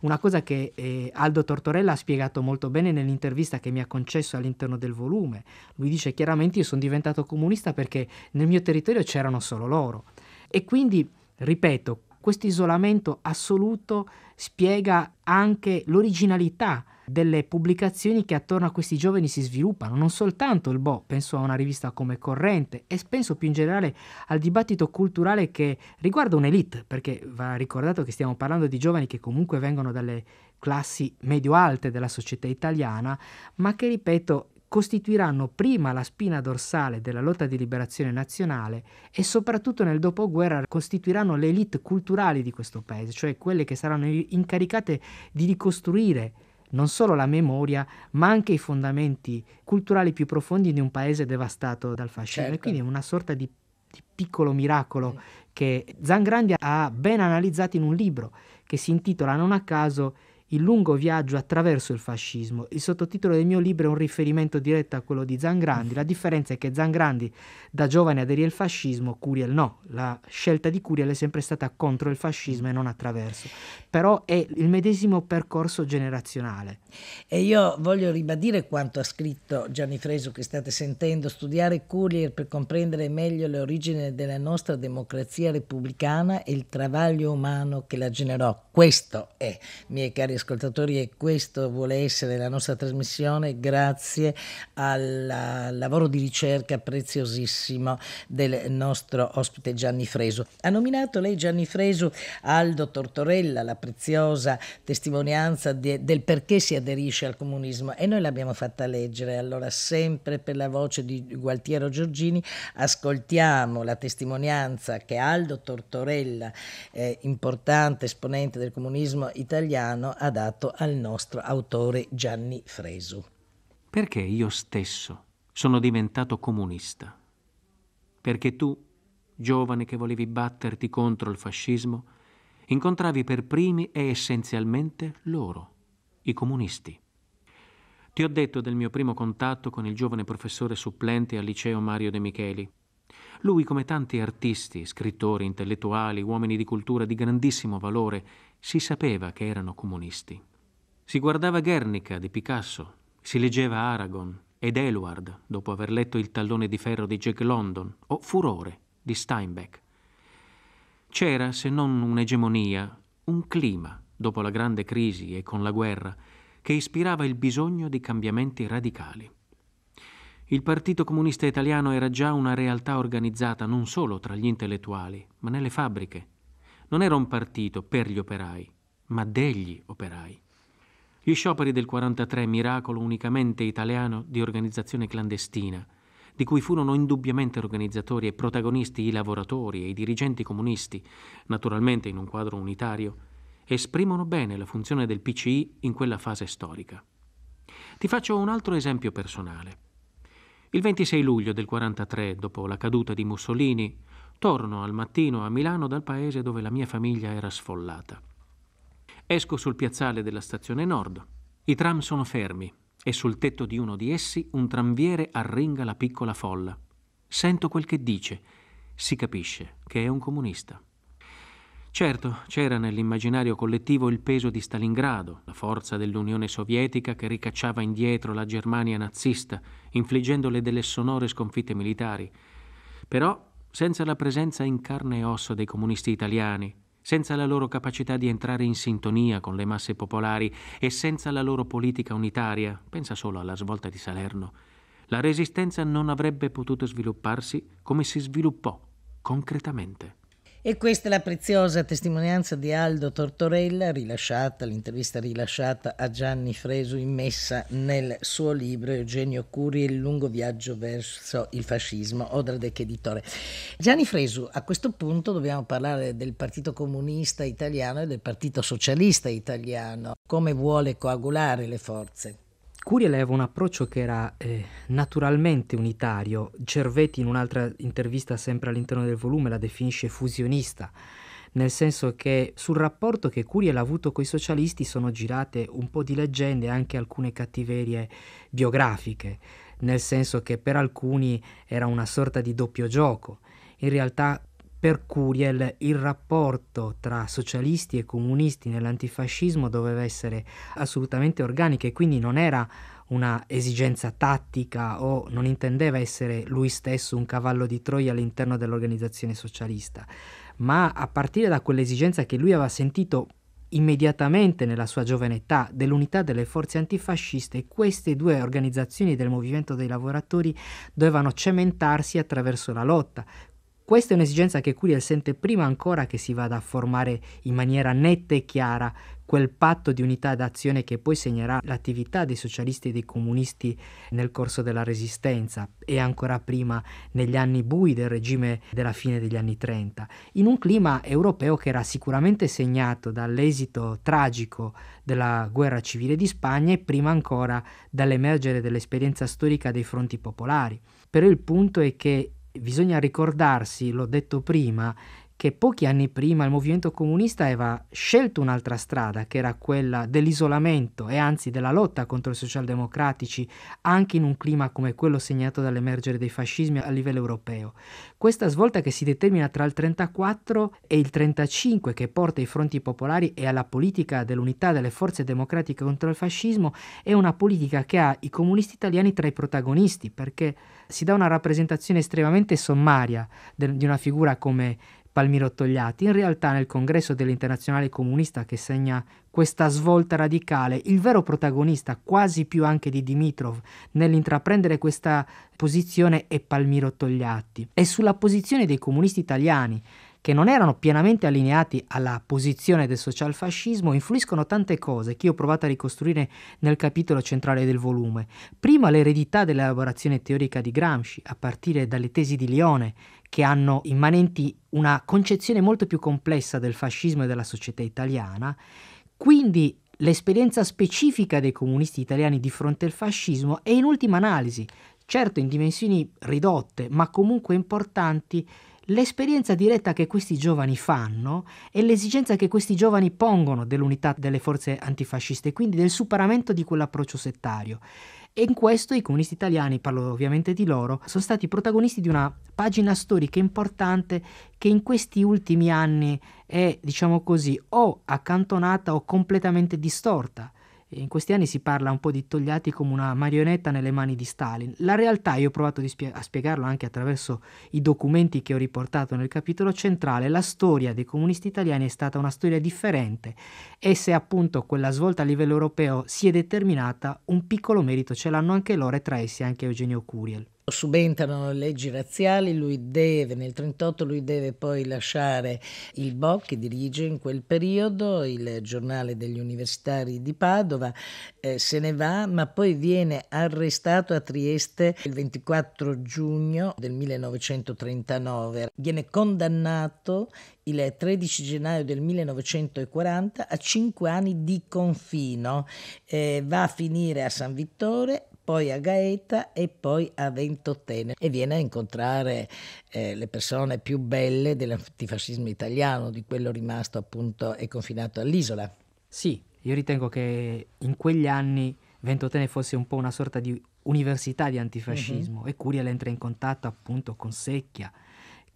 Una cosa che eh, Aldo Tortorella ha spiegato molto bene nell'intervista che mi ha concesso all'interno del volume. Lui dice chiaramente io sono diventato comunista perché nel mio territorio c'erano solo loro. E quindi Ripeto, questo isolamento assoluto spiega anche l'originalità delle pubblicazioni che attorno a questi giovani si sviluppano, non soltanto il Bo, penso a una rivista come Corrente e penso più in generale al dibattito culturale che riguarda un'elite, perché va ricordato che stiamo parlando di giovani che comunque vengono dalle classi medio-alte della società italiana, ma che ripeto costituiranno prima la spina dorsale della lotta di liberazione nazionale e soprattutto nel dopoguerra costituiranno le elite culturali di questo paese, cioè quelle che saranno incaricate di ricostruire non solo la memoria, ma anche i fondamenti culturali più profondi di un paese devastato dal fascismo. Certo. Quindi è una sorta di, di piccolo miracolo sì. che Zangrandi ha ben analizzato in un libro che si intitola non a caso il lungo viaggio attraverso il fascismo. Il sottotitolo del mio libro è un riferimento diretto a quello di Zangrandi. La differenza è che Zangrandi da giovane aderì al fascismo, Curiel no. La scelta di Curiel è sempre stata contro il fascismo e non attraverso. Però è il medesimo percorso generazionale. E io voglio ribadire quanto ha scritto Gianni Fresu che state sentendo. Studiare Curiel per comprendere meglio le origini della nostra democrazia repubblicana e il travaglio umano che la generò. Questo è, miei cari ascoltatori e questo vuole essere la nostra trasmissione grazie al lavoro di ricerca preziosissimo del nostro ospite Gianni Freso. Ha nominato lei Gianni Freso Aldo Tortorella, la preziosa testimonianza de, del perché si aderisce al comunismo e noi l'abbiamo fatta leggere. Allora sempre per la voce di Gualtiero Giorgini ascoltiamo la testimonianza che Aldo Tortorella, eh, importante esponente del comunismo italiano, ha ha dato al nostro autore Gianni Fresu. Perché io stesso sono diventato comunista? Perché tu, giovane che volevi batterti contro il fascismo, incontravi per primi e essenzialmente loro, i comunisti. Ti ho detto del mio primo contatto con il giovane professore supplente al liceo Mario De Micheli, lui, come tanti artisti, scrittori, intellettuali, uomini di cultura di grandissimo valore, si sapeva che erano comunisti. Si guardava Guernica di Picasso, si leggeva Aragon ed Eluard, dopo aver letto Il tallone di ferro di Jack London, o Furore di Steinbeck. C'era, se non un'egemonia, un clima, dopo la grande crisi e con la guerra, che ispirava il bisogno di cambiamenti radicali il Partito Comunista Italiano era già una realtà organizzata non solo tra gli intellettuali, ma nelle fabbriche. Non era un partito per gli operai, ma degli operai. Gli scioperi del 43, miracolo unicamente italiano di organizzazione clandestina, di cui furono indubbiamente organizzatori e protagonisti i lavoratori e i dirigenti comunisti, naturalmente in un quadro unitario, esprimono bene la funzione del PCI in quella fase storica. Ti faccio un altro esempio personale. Il 26 luglio del 43, dopo la caduta di Mussolini, torno al mattino a Milano dal paese dove la mia famiglia era sfollata. Esco sul piazzale della stazione nord. I tram sono fermi e sul tetto di uno di essi un tramviere arringa la piccola folla. Sento quel che dice. Si capisce che è un comunista. Certo, c'era nell'immaginario collettivo il peso di Stalingrado, la forza dell'Unione Sovietica che ricacciava indietro la Germania nazista, infliggendole delle sonore sconfitte militari. Però senza la presenza in carne e ossa dei comunisti italiani, senza la loro capacità di entrare in sintonia con le masse popolari e senza la loro politica unitaria, pensa solo alla svolta di Salerno, la resistenza non avrebbe potuto svilupparsi come si sviluppò concretamente. E questa è la preziosa testimonianza di Aldo Tortorella, rilasciata, l'intervista rilasciata a Gianni Fresu, immessa nel suo libro Eugenio Curi e il lungo viaggio verso il fascismo, Odradec Editore. Gianni Fresu, a questo punto dobbiamo parlare del Partito Comunista Italiano e del Partito Socialista Italiano, come vuole coagulare le forze. Curiel aveva un approccio che era eh, naturalmente unitario. Cervetti, in un'altra intervista sempre all'interno del volume, la definisce fusionista, nel senso che sul rapporto che Curiel ha avuto coi socialisti sono girate un po' di leggende e anche alcune cattiverie biografiche, nel senso che per alcuni era una sorta di doppio gioco. In realtà per Curiel il rapporto tra socialisti e comunisti nell'antifascismo doveva essere assolutamente organico e quindi non era una esigenza tattica o non intendeva essere lui stesso un cavallo di Troia all'interno dell'organizzazione socialista, ma a partire da quell'esigenza che lui aveva sentito immediatamente nella sua giovane età dell'unità delle forze antifasciste, queste due organizzazioni del movimento dei lavoratori dovevano cementarsi attraverso la lotta, questa è un'esigenza che Curiel sente prima ancora che si vada a formare in maniera netta e chiara quel patto di unità d'azione che poi segnerà l'attività dei socialisti e dei comunisti nel corso della resistenza e ancora prima negli anni bui del regime della fine degli anni 30, in un clima europeo che era sicuramente segnato dall'esito tragico della guerra civile di Spagna e prima ancora dall'emergere dell'esperienza storica dei fronti popolari. Però il punto è che bisogna ricordarsi, l'ho detto prima, che pochi anni prima il movimento comunista aveva scelto un'altra strada, che era quella dell'isolamento e anzi della lotta contro i socialdemocratici, anche in un clima come quello segnato dall'emergere dei fascismi a livello europeo. Questa svolta che si determina tra il 34 e il 35, che porta ai fronti popolari e alla politica dell'unità delle forze democratiche contro il fascismo, è una politica che ha i comunisti italiani tra i protagonisti, perché si dà una rappresentazione estremamente sommaria de- di una figura come Palmiro Togliatti. In realtà nel congresso dell'Internazionale Comunista che segna questa svolta radicale, il vero protagonista, quasi più anche di Dimitrov, nell'intraprendere questa posizione è Palmiro Togliatti. E sulla posizione dei comunisti italiani che non erano pienamente allineati alla posizione del socialfascismo influiscono tante cose che io ho provato a ricostruire nel capitolo centrale del volume. Prima l'eredità dell'elaborazione teorica di Gramsci, a partire dalle tesi di Lione, che hanno immanenti una concezione molto più complessa del fascismo e della società italiana, quindi l'esperienza specifica dei comunisti italiani di fronte al fascismo e in ultima analisi, certo in dimensioni ridotte, ma comunque importanti, L'esperienza diretta che questi giovani fanno e l'esigenza che questi giovani pongono dell'unità delle forze antifasciste, quindi del superamento di quell'approccio settario. E in questo i comunisti italiani, parlo ovviamente di loro, sono stati protagonisti di una pagina storica importante che in questi ultimi anni è, diciamo così, o accantonata o completamente distorta in questi anni si parla un po' di Togliatti come una marionetta nelle mani di Stalin. La realtà, io ho provato spie- a spiegarlo anche attraverso i documenti che ho riportato nel capitolo centrale, la storia dei comunisti italiani è stata una storia differente e se appunto quella svolta a livello europeo si è determinata, un piccolo merito ce l'hanno anche loro e tra essi anche Eugenio Curiel subentrano le leggi razziali, lui deve, nel 1938 lui deve poi lasciare il BOC che dirige in quel periodo, il giornale degli universitari di Padova, eh, se ne va ma poi viene arrestato a Trieste il 24 giugno del 1939, viene condannato il 13 gennaio del 1940 a 5 anni di confino, eh, va a finire a San Vittore, poi a Gaeta e poi a Ventotene e viene a incontrare eh, le persone più belle dell'antifascismo italiano, di quello rimasto appunto e confinato all'isola. Sì, io ritengo che in quegli anni Ventotene fosse un po' una sorta di università di antifascismo uh-huh. e Curiel entra in contatto appunto con Secchia,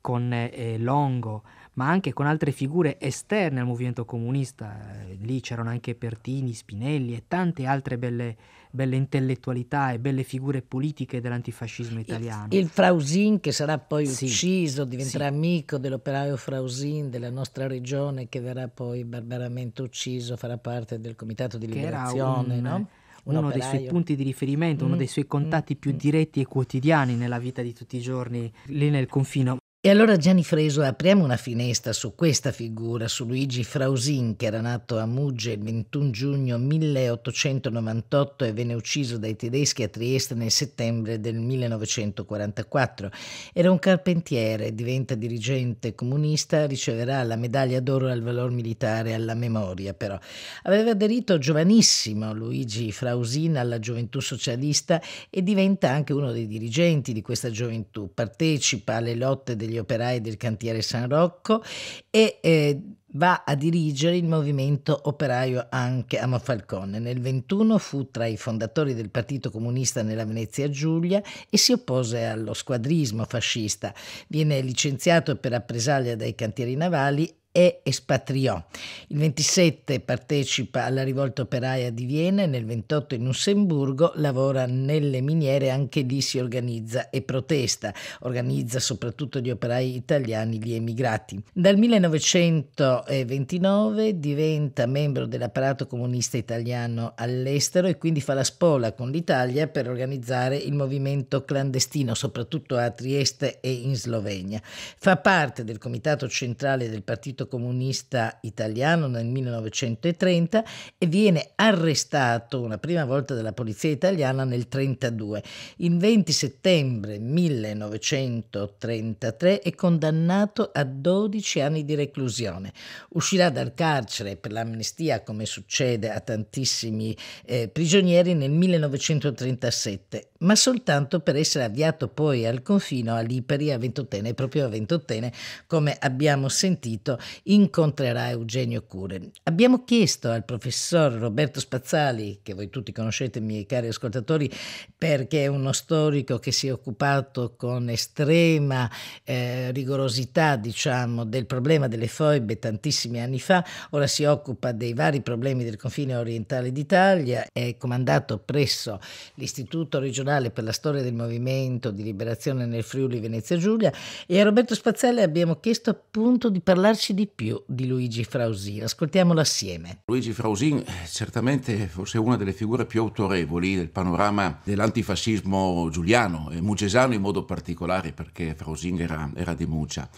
con eh, Longo, ma anche con altre figure esterne al movimento comunista. Lì c'erano anche Pertini, Spinelli e tante altre belle belle intellettualità e belle figure politiche dell'antifascismo italiano. Il, il Frausin che sarà poi sì. ucciso, diventerà sì. amico dell'operaio Frausin della nostra regione che verrà poi barbaramente ucciso, farà parte del comitato di liberazione, un, no? Un uno operaio. dei suoi punti di riferimento, mm. uno dei suoi contatti mm, più mm. diretti e quotidiani nella vita di tutti i giorni lì nel confino. E allora Gianni Freso apriamo una finestra su questa figura, su Luigi Frausin che era nato a Mugge il 21 giugno 1898 e venne ucciso dai tedeschi a Trieste nel settembre del 1944. Era un carpentiere, diventa dirigente comunista, riceverà la medaglia d'oro al valor militare alla memoria però. Aveva aderito giovanissimo Luigi Frausin alla gioventù socialista e diventa anche uno dei dirigenti di questa gioventù, partecipa alle lotte degli degli operai del cantiere San Rocco e eh, va a dirigere il movimento operaio anche a Monfalcone. Nel 21 fu tra i fondatori del Partito Comunista nella Venezia Giulia e si oppose allo squadrismo fascista. Viene licenziato per rappresaglia dai cantieri navali e espatriò. Il 27 partecipa alla rivolta operaia di Vienna e nel 28 in Lussemburgo lavora nelle miniere, anche lì si organizza e protesta, organizza soprattutto gli operai italiani, gli emigrati. Dal 1929 diventa membro dell'apparato comunista italiano all'estero e quindi fa la spola con l'Italia per organizzare il movimento clandestino, soprattutto a Trieste e in Slovenia. Fa parte del comitato centrale del partito Partito Comunista Italiano nel 1930 e viene arrestato una prima volta dalla polizia italiana nel 1932. Il 20 settembre 1933 è condannato a 12 anni di reclusione. Uscirà dal carcere per l'amnistia come succede a tantissimi eh, prigionieri nel 1937 ma soltanto per essere avviato poi al confino a Lipari, a Ventotene, e proprio a Ventotene, come abbiamo sentito, incontrerà Eugenio Cure. Abbiamo chiesto al professor Roberto Spazzali, che voi tutti conoscete, miei cari ascoltatori, perché è uno storico che si è occupato con estrema eh, rigorosità, diciamo, del problema delle foibe tantissimi anni fa, ora si occupa dei vari problemi del confine orientale d'Italia, è comandato presso l'Istituto regionale nazionale per la storia del movimento di liberazione nel Friuli Venezia Giulia e a Roberto Spazzale abbiamo chiesto appunto di parlarci di più di Luigi Frausin. Ascoltiamolo assieme. Luigi Frausin eh, certamente forse una delle figure più autorevoli del panorama dell'antifascismo giuliano e mugesano in modo particolare perché Frausin era, era di Mugia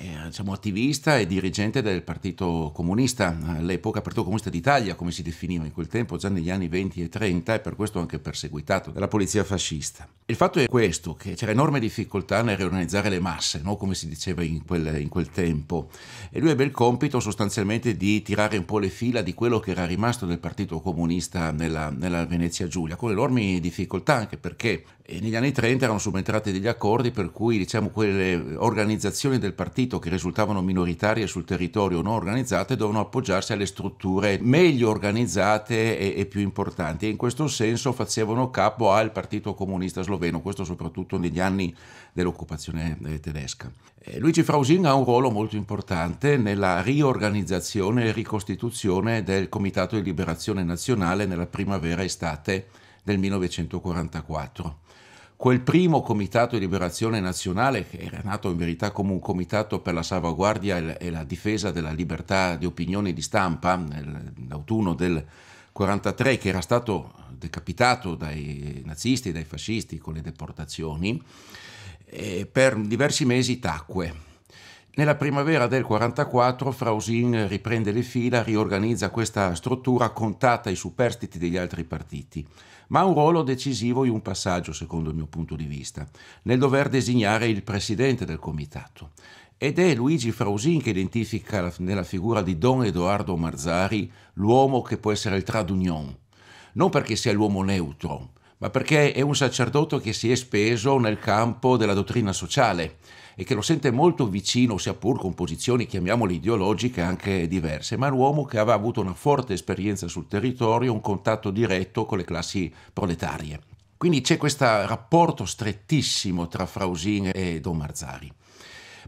eh, diciamo, attivista e dirigente del Partito Comunista, all'epoca Partito Comunista d'Italia, come si definiva in quel tempo, già negli anni 20 e 30, e per questo anche perseguitato dalla polizia fascista. Il fatto è questo, che c'era enorme difficoltà nel riorganizzare le masse, no? come si diceva in quel, in quel tempo, e lui ebbe il compito sostanzialmente di tirare un po' le fila di quello che era rimasto del Partito Comunista nella, nella Venezia Giulia, con enormi difficoltà anche perché eh, negli anni 30 erano subentrati degli accordi per cui diciamo, quelle organizzazioni del partito partito che risultavano minoritarie sul territorio non organizzate dovevano appoggiarsi alle strutture meglio organizzate e, e più importanti e in questo senso facevano capo al Partito Comunista Sloveno, questo soprattutto negli anni dell'occupazione eh, tedesca. Eh, Luigi Frausing ha un ruolo molto importante nella riorganizzazione e ricostituzione del Comitato di Liberazione Nazionale nella primavera-estate del 1944 quel primo comitato di liberazione nazionale, che era nato in verità come un comitato per la salvaguardia e la difesa della libertà di opinione e di stampa, nell'autunno del 1943, che era stato decapitato dai nazisti e dai fascisti con le deportazioni, per diversi mesi tacque. Nella primavera del 1944 Frausin riprende le fila, riorganizza questa struttura, contatta i superstiti degli altri partiti ma ha un ruolo decisivo in un passaggio, secondo il mio punto di vista, nel dover designare il presidente del comitato. Ed è Luigi Frausin che identifica nella figura di Don Edoardo Marzari l'uomo che può essere il tradunion, non perché sia l'uomo neutro, ma perché è un sacerdote che si è speso nel campo della dottrina sociale e che lo sente molto vicino, sia pur con posizioni, chiamiamole ideologiche, anche diverse, ma è un uomo che aveva avuto una forte esperienza sul territorio, un contatto diretto con le classi proletarie. Quindi c'è questo rapporto strettissimo tra Frausin e Don Marzari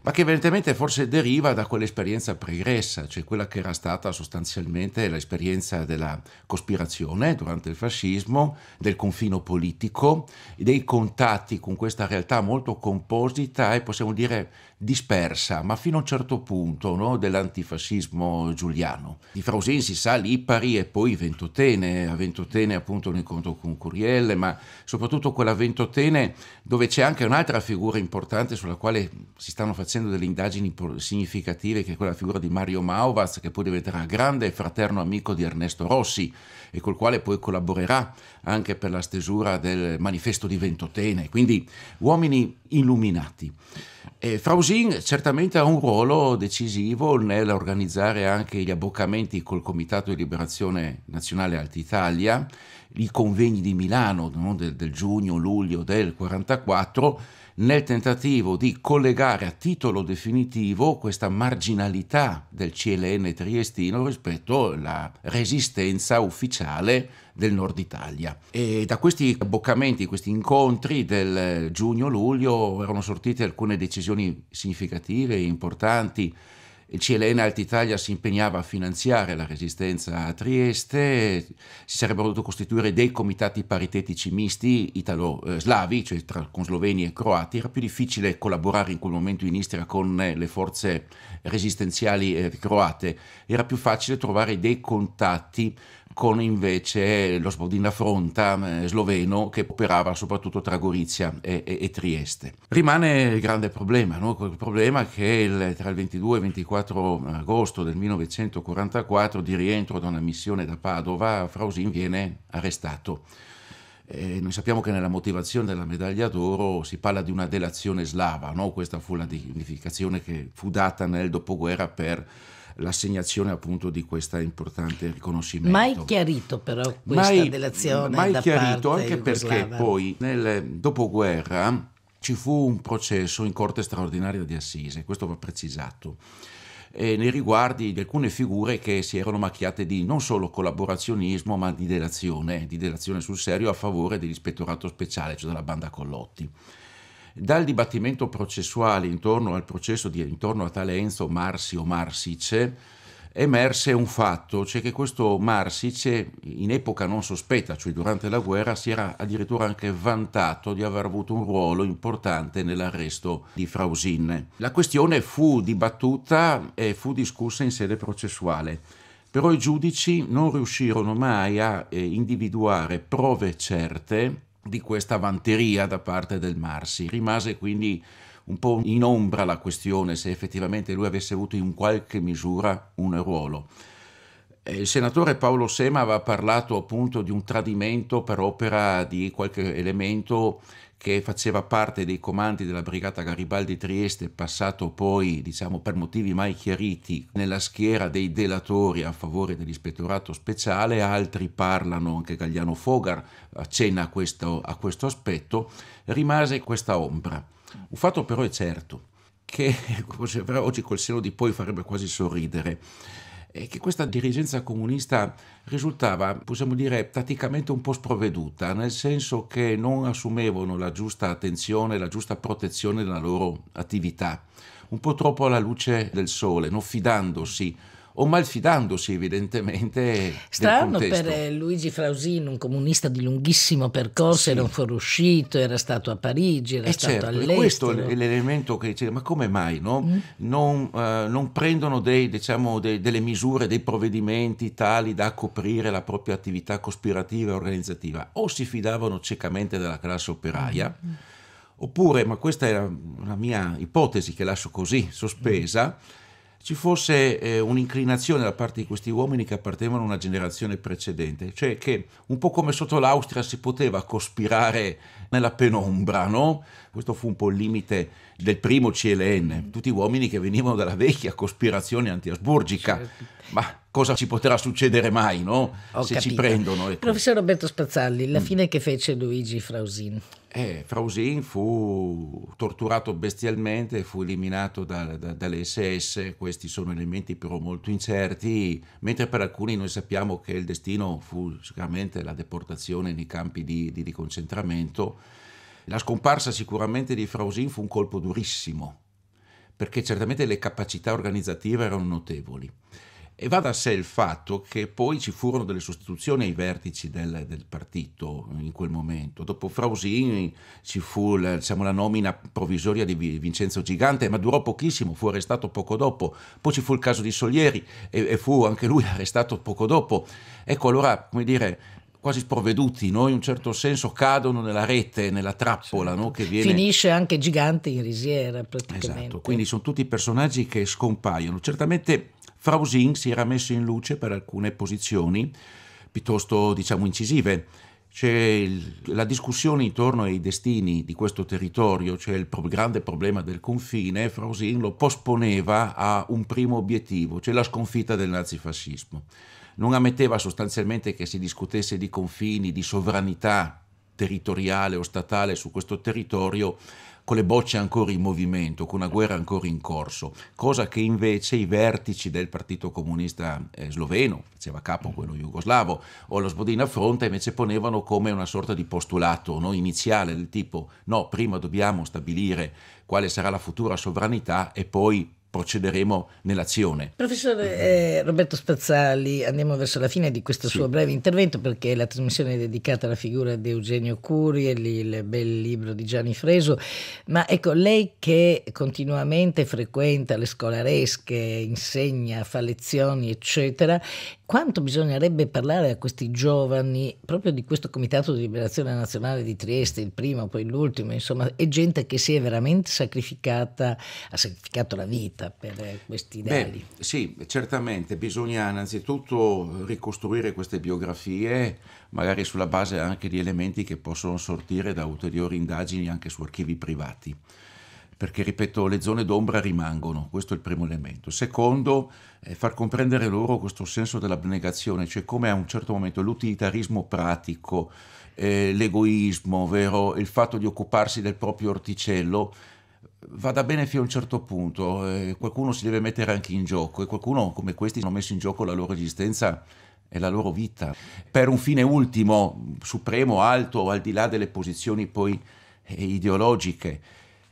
ma che evidentemente forse deriva da quell'esperienza pregressa, cioè quella che era stata sostanzialmente l'esperienza della cospirazione durante il fascismo, del confino politico, dei contatti con questa realtà molto composita e possiamo dire dispersa, ma fino a un certo punto, no, dell'antifascismo giuliano. Di si sa Ipari e poi Ventotene, a Ventotene appunto un incontro con Curielle, ma soprattutto quella Ventotene dove c'è anche un'altra figura importante sulla quale si stanno facendo essendo delle indagini significative, che quella figura di Mario Mauvaz, che poi diventerà grande e fraterno amico di Ernesto Rossi e col quale poi collaborerà anche per la stesura del manifesto di Ventotene, quindi uomini illuminati. E Frausin certamente ha un ruolo decisivo nell'organizzare anche gli abboccamenti col Comitato di Liberazione Nazionale Alta Italia, i convegni di Milano no, del, del giugno-luglio del 1944, nel tentativo di collegare a titolo definitivo questa marginalità del CLN triestino rispetto alla resistenza ufficiale del nord Italia. E da questi abboccamenti, questi incontri del giugno-luglio erano sortite alcune decisioni significative e importanti il CLN Alta Italia si impegnava a finanziare la resistenza a Trieste, si sarebbero dovuti costituire dei comitati paritetici misti italo-slavi, cioè tra, con sloveni e croati, era più difficile collaborare in quel momento in Istria con eh, le forze resistenziali eh, croate, era più facile trovare dei contatti con invece lo Spodina Fronta eh, sloveno che operava soprattutto tra Gorizia e, e, e Trieste. Rimane il grande problema, no? quel problema che il, tra il 22 e il 24 agosto del 1944 di rientro da una missione da Padova, Frausin viene arrestato. Eh, noi sappiamo che nella motivazione della medaglia d'oro si parla di una delazione slava, no? questa fu la dignificazione che fu data nel dopoguerra per l'assegnazione appunto di questo importante riconoscimento. Mai chiarito però questa mai, delazione mai da chiarito, parte anche Jugoslava. perché poi nel dopoguerra ci fu un processo in corte straordinaria di assise, questo va precisato nei riguardi di alcune figure che si erano macchiate di non solo collaborazionismo ma di delazione, di delazione sul serio a favore dell'ispettorato speciale, cioè della banda Collotti dal dibattimento processuale intorno al processo di, intorno a tale Enzo Marsi o Marsice emerse un fatto, cioè che questo Marsice in epoca non sospetta, cioè durante la guerra, si era addirittura anche vantato di aver avuto un ruolo importante nell'arresto di Frausin. La questione fu dibattuta e fu discussa in sede processuale, però i giudici non riuscirono mai a eh, individuare prove certe di questa vanteria da parte del Marsi. Rimase quindi un po' in ombra la questione se effettivamente lui avesse avuto in qualche misura un ruolo. Eh, il senatore Paolo Sema aveva parlato appunto di un tradimento per opera di qualche elemento che faceva parte dei comandi della brigata Garibaldi Trieste, passato poi, diciamo, per motivi mai chiariti, nella schiera dei delatori a favore dell'ispettorato speciale, altri parlano, anche Gagliano Fogar accenna a questo, a questo aspetto, rimase questa ombra. Un fatto però è certo, che oggi col seno di poi farebbe quasi sorridere è che questa dirigenza comunista risultava, possiamo dire, tatticamente un po' sprovveduta, nel senso che non assumevano la giusta attenzione, la giusta protezione della loro attività, un po' troppo alla luce del sole, non fidandosi o malfidandosi evidentemente. Strano per eh, Luigi Frausino, un comunista di lunghissimo percorso, sì. era un fuoriuscito, era stato a Parigi, era e eh, stato certo, all'estero. E questo è l'elemento che dice, ma come mai no? mm. non, eh, non, prendono dei, diciamo, dei, delle misure, dei provvedimenti tali da coprire la propria attività cospirativa e organizzativa? O si fidavano ciecamente della classe operaia, mm. oppure, ma questa è la, la mia ipotesi che lascio così sospesa, mm ci fosse eh, un'inclinazione da parte di questi uomini che appartenevano a una generazione precedente, cioè che un po' come sotto l'Austria si poteva cospirare nella penombra, no? Questo fu un po' il limite del primo CLN, tutti uomini che venivano dalla vecchia cospirazione anti-asburgica, certo. ma cosa ci potrà succedere mai, no? Ho Se capito. ci prendono. Ecco. Professor Roberto Spazzalli, la mm. fine che fece Luigi Frausin? Eh, Frausin fu torturato bestialmente, fu eliminato da, da, dalle SS, questi sono elementi però molto incerti, mentre per alcuni noi sappiamo che il destino fu sicuramente la deportazione nei campi di, di, di concentramento. La scomparsa sicuramente di Frausin fu un colpo durissimo, perché certamente le capacità organizzative erano notevoli. E va da sé il fatto che poi ci furono delle sostituzioni ai vertici del, del partito in quel momento. Dopo Frausini ci fu la, diciamo, la, nomina provvisoria di Vincenzo Gigante, ma durò pochissimo, fu arrestato poco dopo. Poi ci fu il caso di Solieri e, e fu anche lui arrestato poco dopo. Ecco, allora, come dire, quasi sprovveduti, no? in un certo senso cadono nella rete, nella trappola no? Certo. che viene... Finisce anche gigante in risiera praticamente. Esatto, quindi sono tutti personaggi che scompaiono. Certamente Frausin si era messo in luce per alcune posizioni piuttosto diciamo incisive. C'è la discussione intorno ai destini di questo territorio, cioè il grande problema del confine, Frausin lo posponeva a un primo obiettivo, cioè la sconfitta del nazifascismo. Non ammetteva sostanzialmente che si discutesse di confini, di sovranità territoriale o statale su questo territorio, con le bocce ancora in movimento, con una guerra ancora in corso, cosa che invece i vertici del Partito Comunista eh, Sloveno, faceva capo quello jugoslavo, o lo Sbodina Fronte invece ponevano come una sorta di postulato no, iniziale del tipo no, prima dobbiamo stabilire quale sarà la futura sovranità e poi procederemo nell'azione. Professore eh, Roberto Spazzali, andiamo verso la fine di questo sì. suo breve intervento perché la trasmissione è dedicata alla figura di Eugenio Curi e il bel libro di Gianni Freso, ma ecco lei che continuamente frequenta le scolaresche, insegna, fa lezioni eccetera quanto bisognerebbe parlare a questi giovani proprio di questo Comitato di Liberazione Nazionale di Trieste, il primo, poi l'ultimo, insomma, è gente che si è veramente sacrificata, ha sacrificato la vita per questi ideali. Beh, sì, certamente, bisogna innanzitutto ricostruire queste biografie, magari sulla base anche di elementi che possono sortire da ulteriori indagini anche su archivi privati perché ripeto le zone d'ombra rimangono, questo è il primo elemento. Secondo, eh, far comprendere loro questo senso dell'abnegazione, cioè come a un certo momento l'utilitarismo pratico, eh, l'egoismo, ovvero il fatto di occuparsi del proprio orticello, vada bene fino a un certo punto, eh, qualcuno si deve mettere anche in gioco e qualcuno come questi hanno messo in gioco la loro esistenza e la loro vita per un fine ultimo, supremo, alto, al di là delle posizioni poi eh, ideologiche.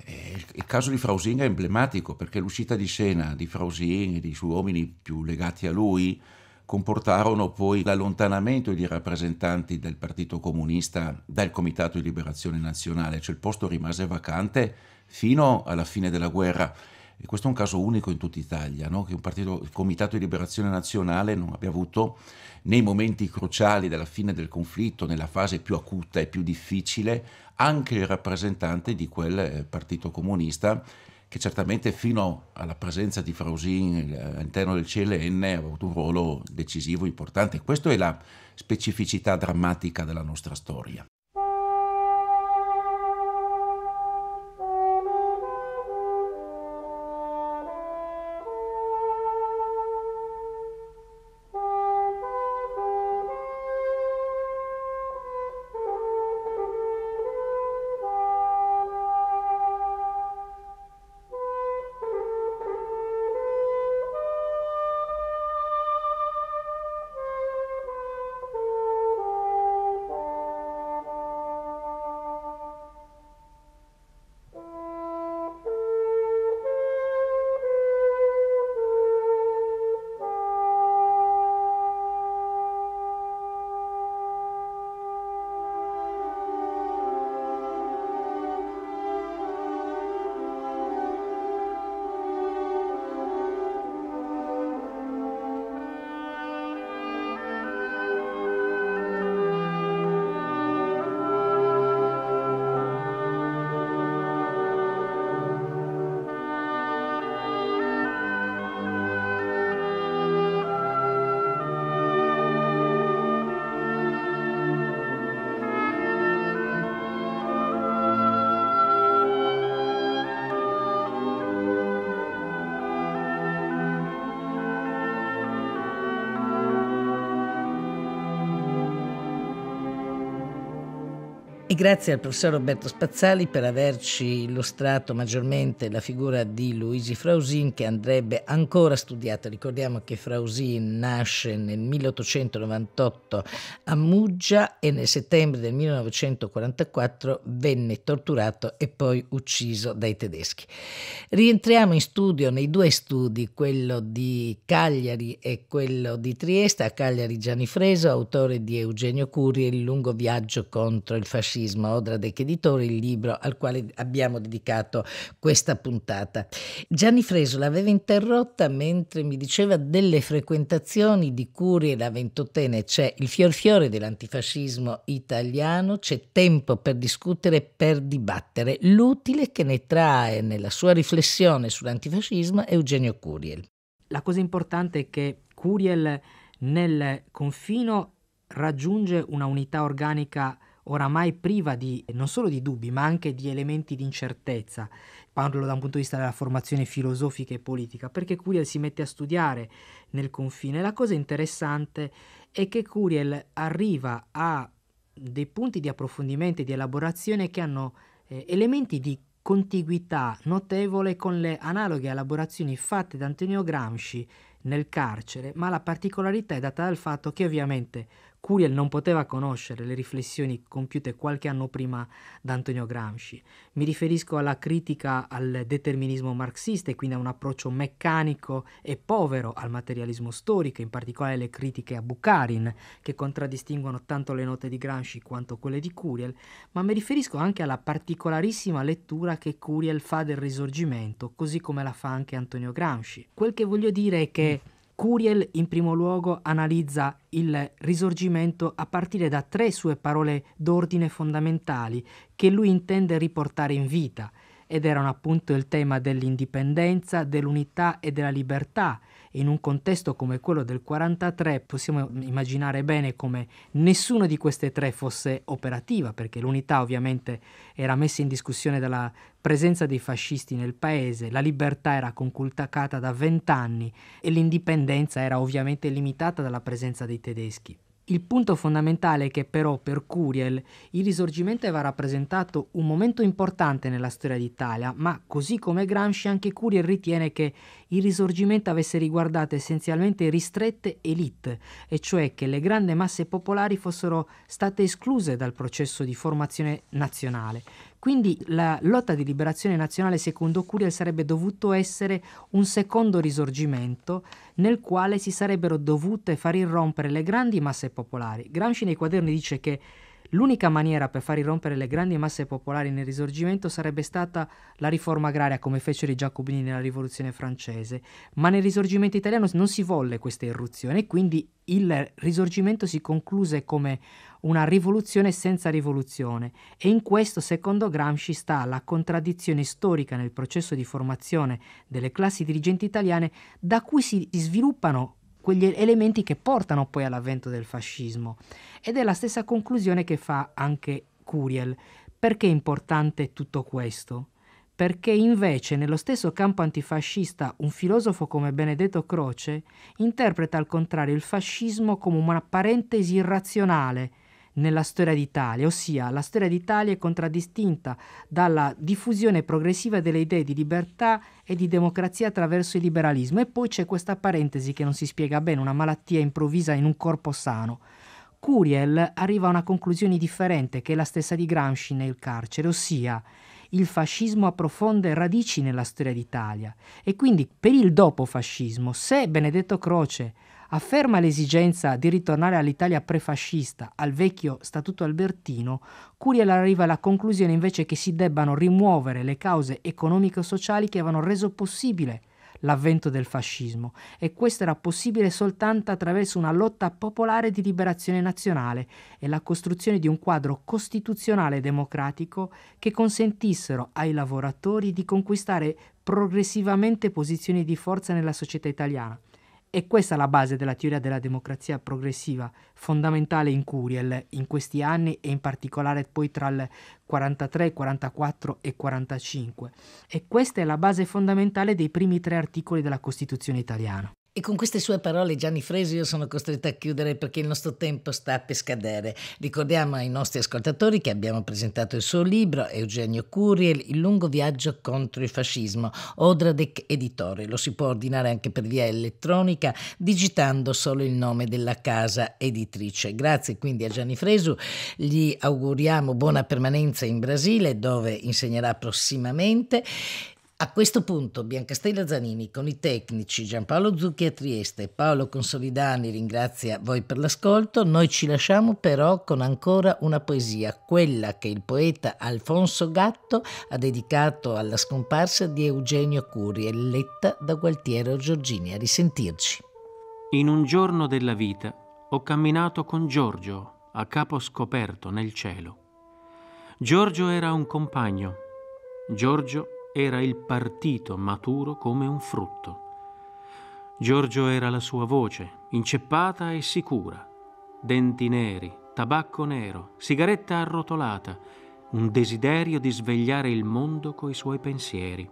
Eh, il caso di Frausinga è emblematico perché l'uscita di scena di Frausinga e dei suoi uomini più legati a lui comportarono poi l'allontanamento dei rappresentanti del Partito Comunista dal Comitato di Liberazione Nazionale, cioè il posto rimase vacante fino alla fine della guerra. E questo è un caso unico in tutta Italia, no? che un partito, il Comitato di Liberazione Nazionale non abbia avuto nei momenti cruciali della fine del conflitto, nella fase più acuta e più difficile, anche il rappresentante di quel eh, partito comunista che certamente fino alla presenza di Frausin eh, all'interno del CLN ha avuto un ruolo decisivo importante. Questa è la specificità drammatica della nostra storia. grazie al professor Roberto Spazzali per averci illustrato maggiormente la figura di Luigi Frausin che andrebbe ancora studiata. Ricordiamo che Frausin nasce nel 1898 a Muggia e nel settembre del 1944 venne torturato e poi ucciso dai tedeschi. Rientriamo in studio nei due studi, quello di Cagliari e quello di Trieste. A Cagliari Gianni Freso, autore di Eugenio Curi e il lungo viaggio contro il fascismo giornalismo, Odradec Editore, il libro al quale abbiamo dedicato questa puntata. Gianni Freso l'aveva interrotta mentre mi diceva delle frequentazioni di Curie da ventottenne, c'è il fior fiore dell'antifascismo italiano, c'è tempo per discutere, per dibattere, l'utile che ne trae nella sua riflessione sull'antifascismo è Eugenio Curiel. La cosa importante è che Curiel nel confino raggiunge una unità organica oramai priva di, non solo di dubbi, ma anche di elementi di incertezza. Parlo da un punto di vista della formazione filosofica e politica, perché Curiel si mette a studiare nel confine. La cosa interessante è che Curiel arriva a dei punti di approfondimento e di elaborazione che hanno eh, elementi di contiguità notevole con le analoghe elaborazioni fatte da Antonio Gramsci nel carcere, ma la particolarità è data dal fatto che ovviamente Curiel non poteva conoscere le riflessioni compiute qualche anno prima da Antonio Gramsci. Mi riferisco alla critica al determinismo marxista e quindi a un approccio meccanico e povero al materialismo storico, in particolare le critiche a Bukharin, che contraddistinguono tanto le note di Gramsci quanto quelle di Curiel, ma mi riferisco anche alla particolarissima lettura che Curiel fa del risorgimento, così come la fa anche Antonio Gramsci. Quel che voglio dire è che Curiel in primo luogo analizza il risorgimento a partire da tre sue parole d'ordine fondamentali che lui intende riportare in vita ed erano appunto il tema dell'indipendenza, dell'unità e della libertà in un contesto come quello del 43 possiamo immaginare bene come nessuna di queste tre fosse operativa, perché l'unità ovviamente era messa in discussione dalla presenza dei fascisti nel paese, la libertà era conculcata da vent'anni e l'indipendenza era ovviamente limitata dalla presenza dei tedeschi. Il punto fondamentale è che però per Curiel il risorgimento aveva rappresentato un momento importante nella storia d'Italia, ma così come Gramsci anche Curiel ritiene che il risorgimento avesse riguardato essenzialmente ristrette elite, e cioè che le grandi masse popolari fossero state escluse dal processo di formazione nazionale, quindi la lotta di liberazione nazionale, secondo Curiel, sarebbe dovuto essere un secondo risorgimento nel quale si sarebbero dovute far irrompere le grandi masse popolari. Gramsci nei quaderni dice che L'unica maniera per far irrompere le grandi masse popolari nel risorgimento sarebbe stata la riforma agraria come fecero i giacobini nella rivoluzione francese, ma nel risorgimento italiano non si volle questa irruzione e quindi il risorgimento si concluse come una rivoluzione senza rivoluzione e in questo secondo Gramsci sta la contraddizione storica nel processo di formazione delle classi dirigenti italiane da cui si sviluppano quegli elementi che portano poi all'avvento del fascismo. Ed è la stessa conclusione che fa anche Curiel. Perché è importante tutto questo? Perché invece nello stesso campo antifascista un filosofo come Benedetto Croce interpreta al contrario il fascismo come una parentesi irrazionale nella storia d'Italia, ossia la storia d'Italia è contraddistinta dalla diffusione progressiva delle idee di libertà e di democrazia attraverso il liberalismo e poi c'è questa parentesi che non si spiega bene, una malattia improvvisa in un corpo sano. Curiel arriva a una conclusione differente che è la stessa di Gramsci nel carcere, ossia il fascismo ha profonde radici nella storia d'Italia e quindi per il dopo fascismo, se Benedetto Croce afferma l'esigenza di ritornare all'Italia prefascista, al vecchio Statuto albertino, Curiel arriva alla conclusione invece che si debbano rimuovere le cause economico-sociali che avevano reso possibile l'avvento del fascismo e questo era possibile soltanto attraverso una lotta popolare di liberazione nazionale e la costruzione di un quadro costituzionale democratico che consentissero ai lavoratori di conquistare progressivamente posizioni di forza nella società italiana. E questa è la base della teoria della democrazia progressiva, fondamentale in Curiel in questi anni e in particolare poi tra il 43, 44 e 45. E questa è la base fondamentale dei primi tre articoli della Costituzione italiana. E con queste sue parole Gianni Fresi io sono costretta a chiudere perché il nostro tempo sta per scadere. Ricordiamo ai nostri ascoltatori che abbiamo presentato il suo libro Eugenio Curiel, Il lungo viaggio contro il fascismo, Odradec Editore. Lo si può ordinare anche per via elettronica digitando solo il nome della casa editrice. Grazie quindi a Gianni Fresu, gli auguriamo buona permanenza in Brasile dove insegnerà prossimamente a questo punto Biancastella Zanini con i tecnici Giampaolo Zucchi a Trieste e Paolo Consolidani ringrazia voi per l'ascolto, noi ci lasciamo però con ancora una poesia, quella che il poeta Alfonso Gatto ha dedicato alla scomparsa di Eugenio Curi e letta da Gualtiero Giorgini. A risentirci. In un giorno della vita ho camminato con Giorgio a capo scoperto nel cielo. Giorgio era un compagno. Giorgio era il partito maturo come un frutto. Giorgio era la sua voce, inceppata e sicura. Denti neri, tabacco nero, sigaretta arrotolata, un desiderio di svegliare il mondo coi suoi pensieri.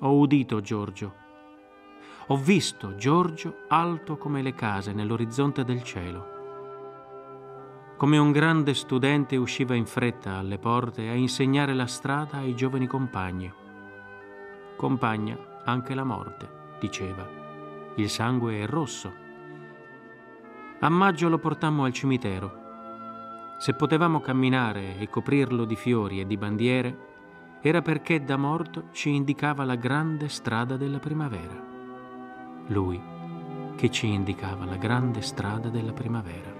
Ho udito Giorgio. Ho visto Giorgio alto come le case nell'orizzonte del cielo. Come un grande studente usciva in fretta alle porte a insegnare la strada ai giovani compagni. Compagna anche la morte, diceva. Il sangue è rosso. A maggio lo portammo al cimitero. Se potevamo camminare e coprirlo di fiori e di bandiere, era perché da morto ci indicava la grande strada della primavera. Lui che ci indicava la grande strada della primavera.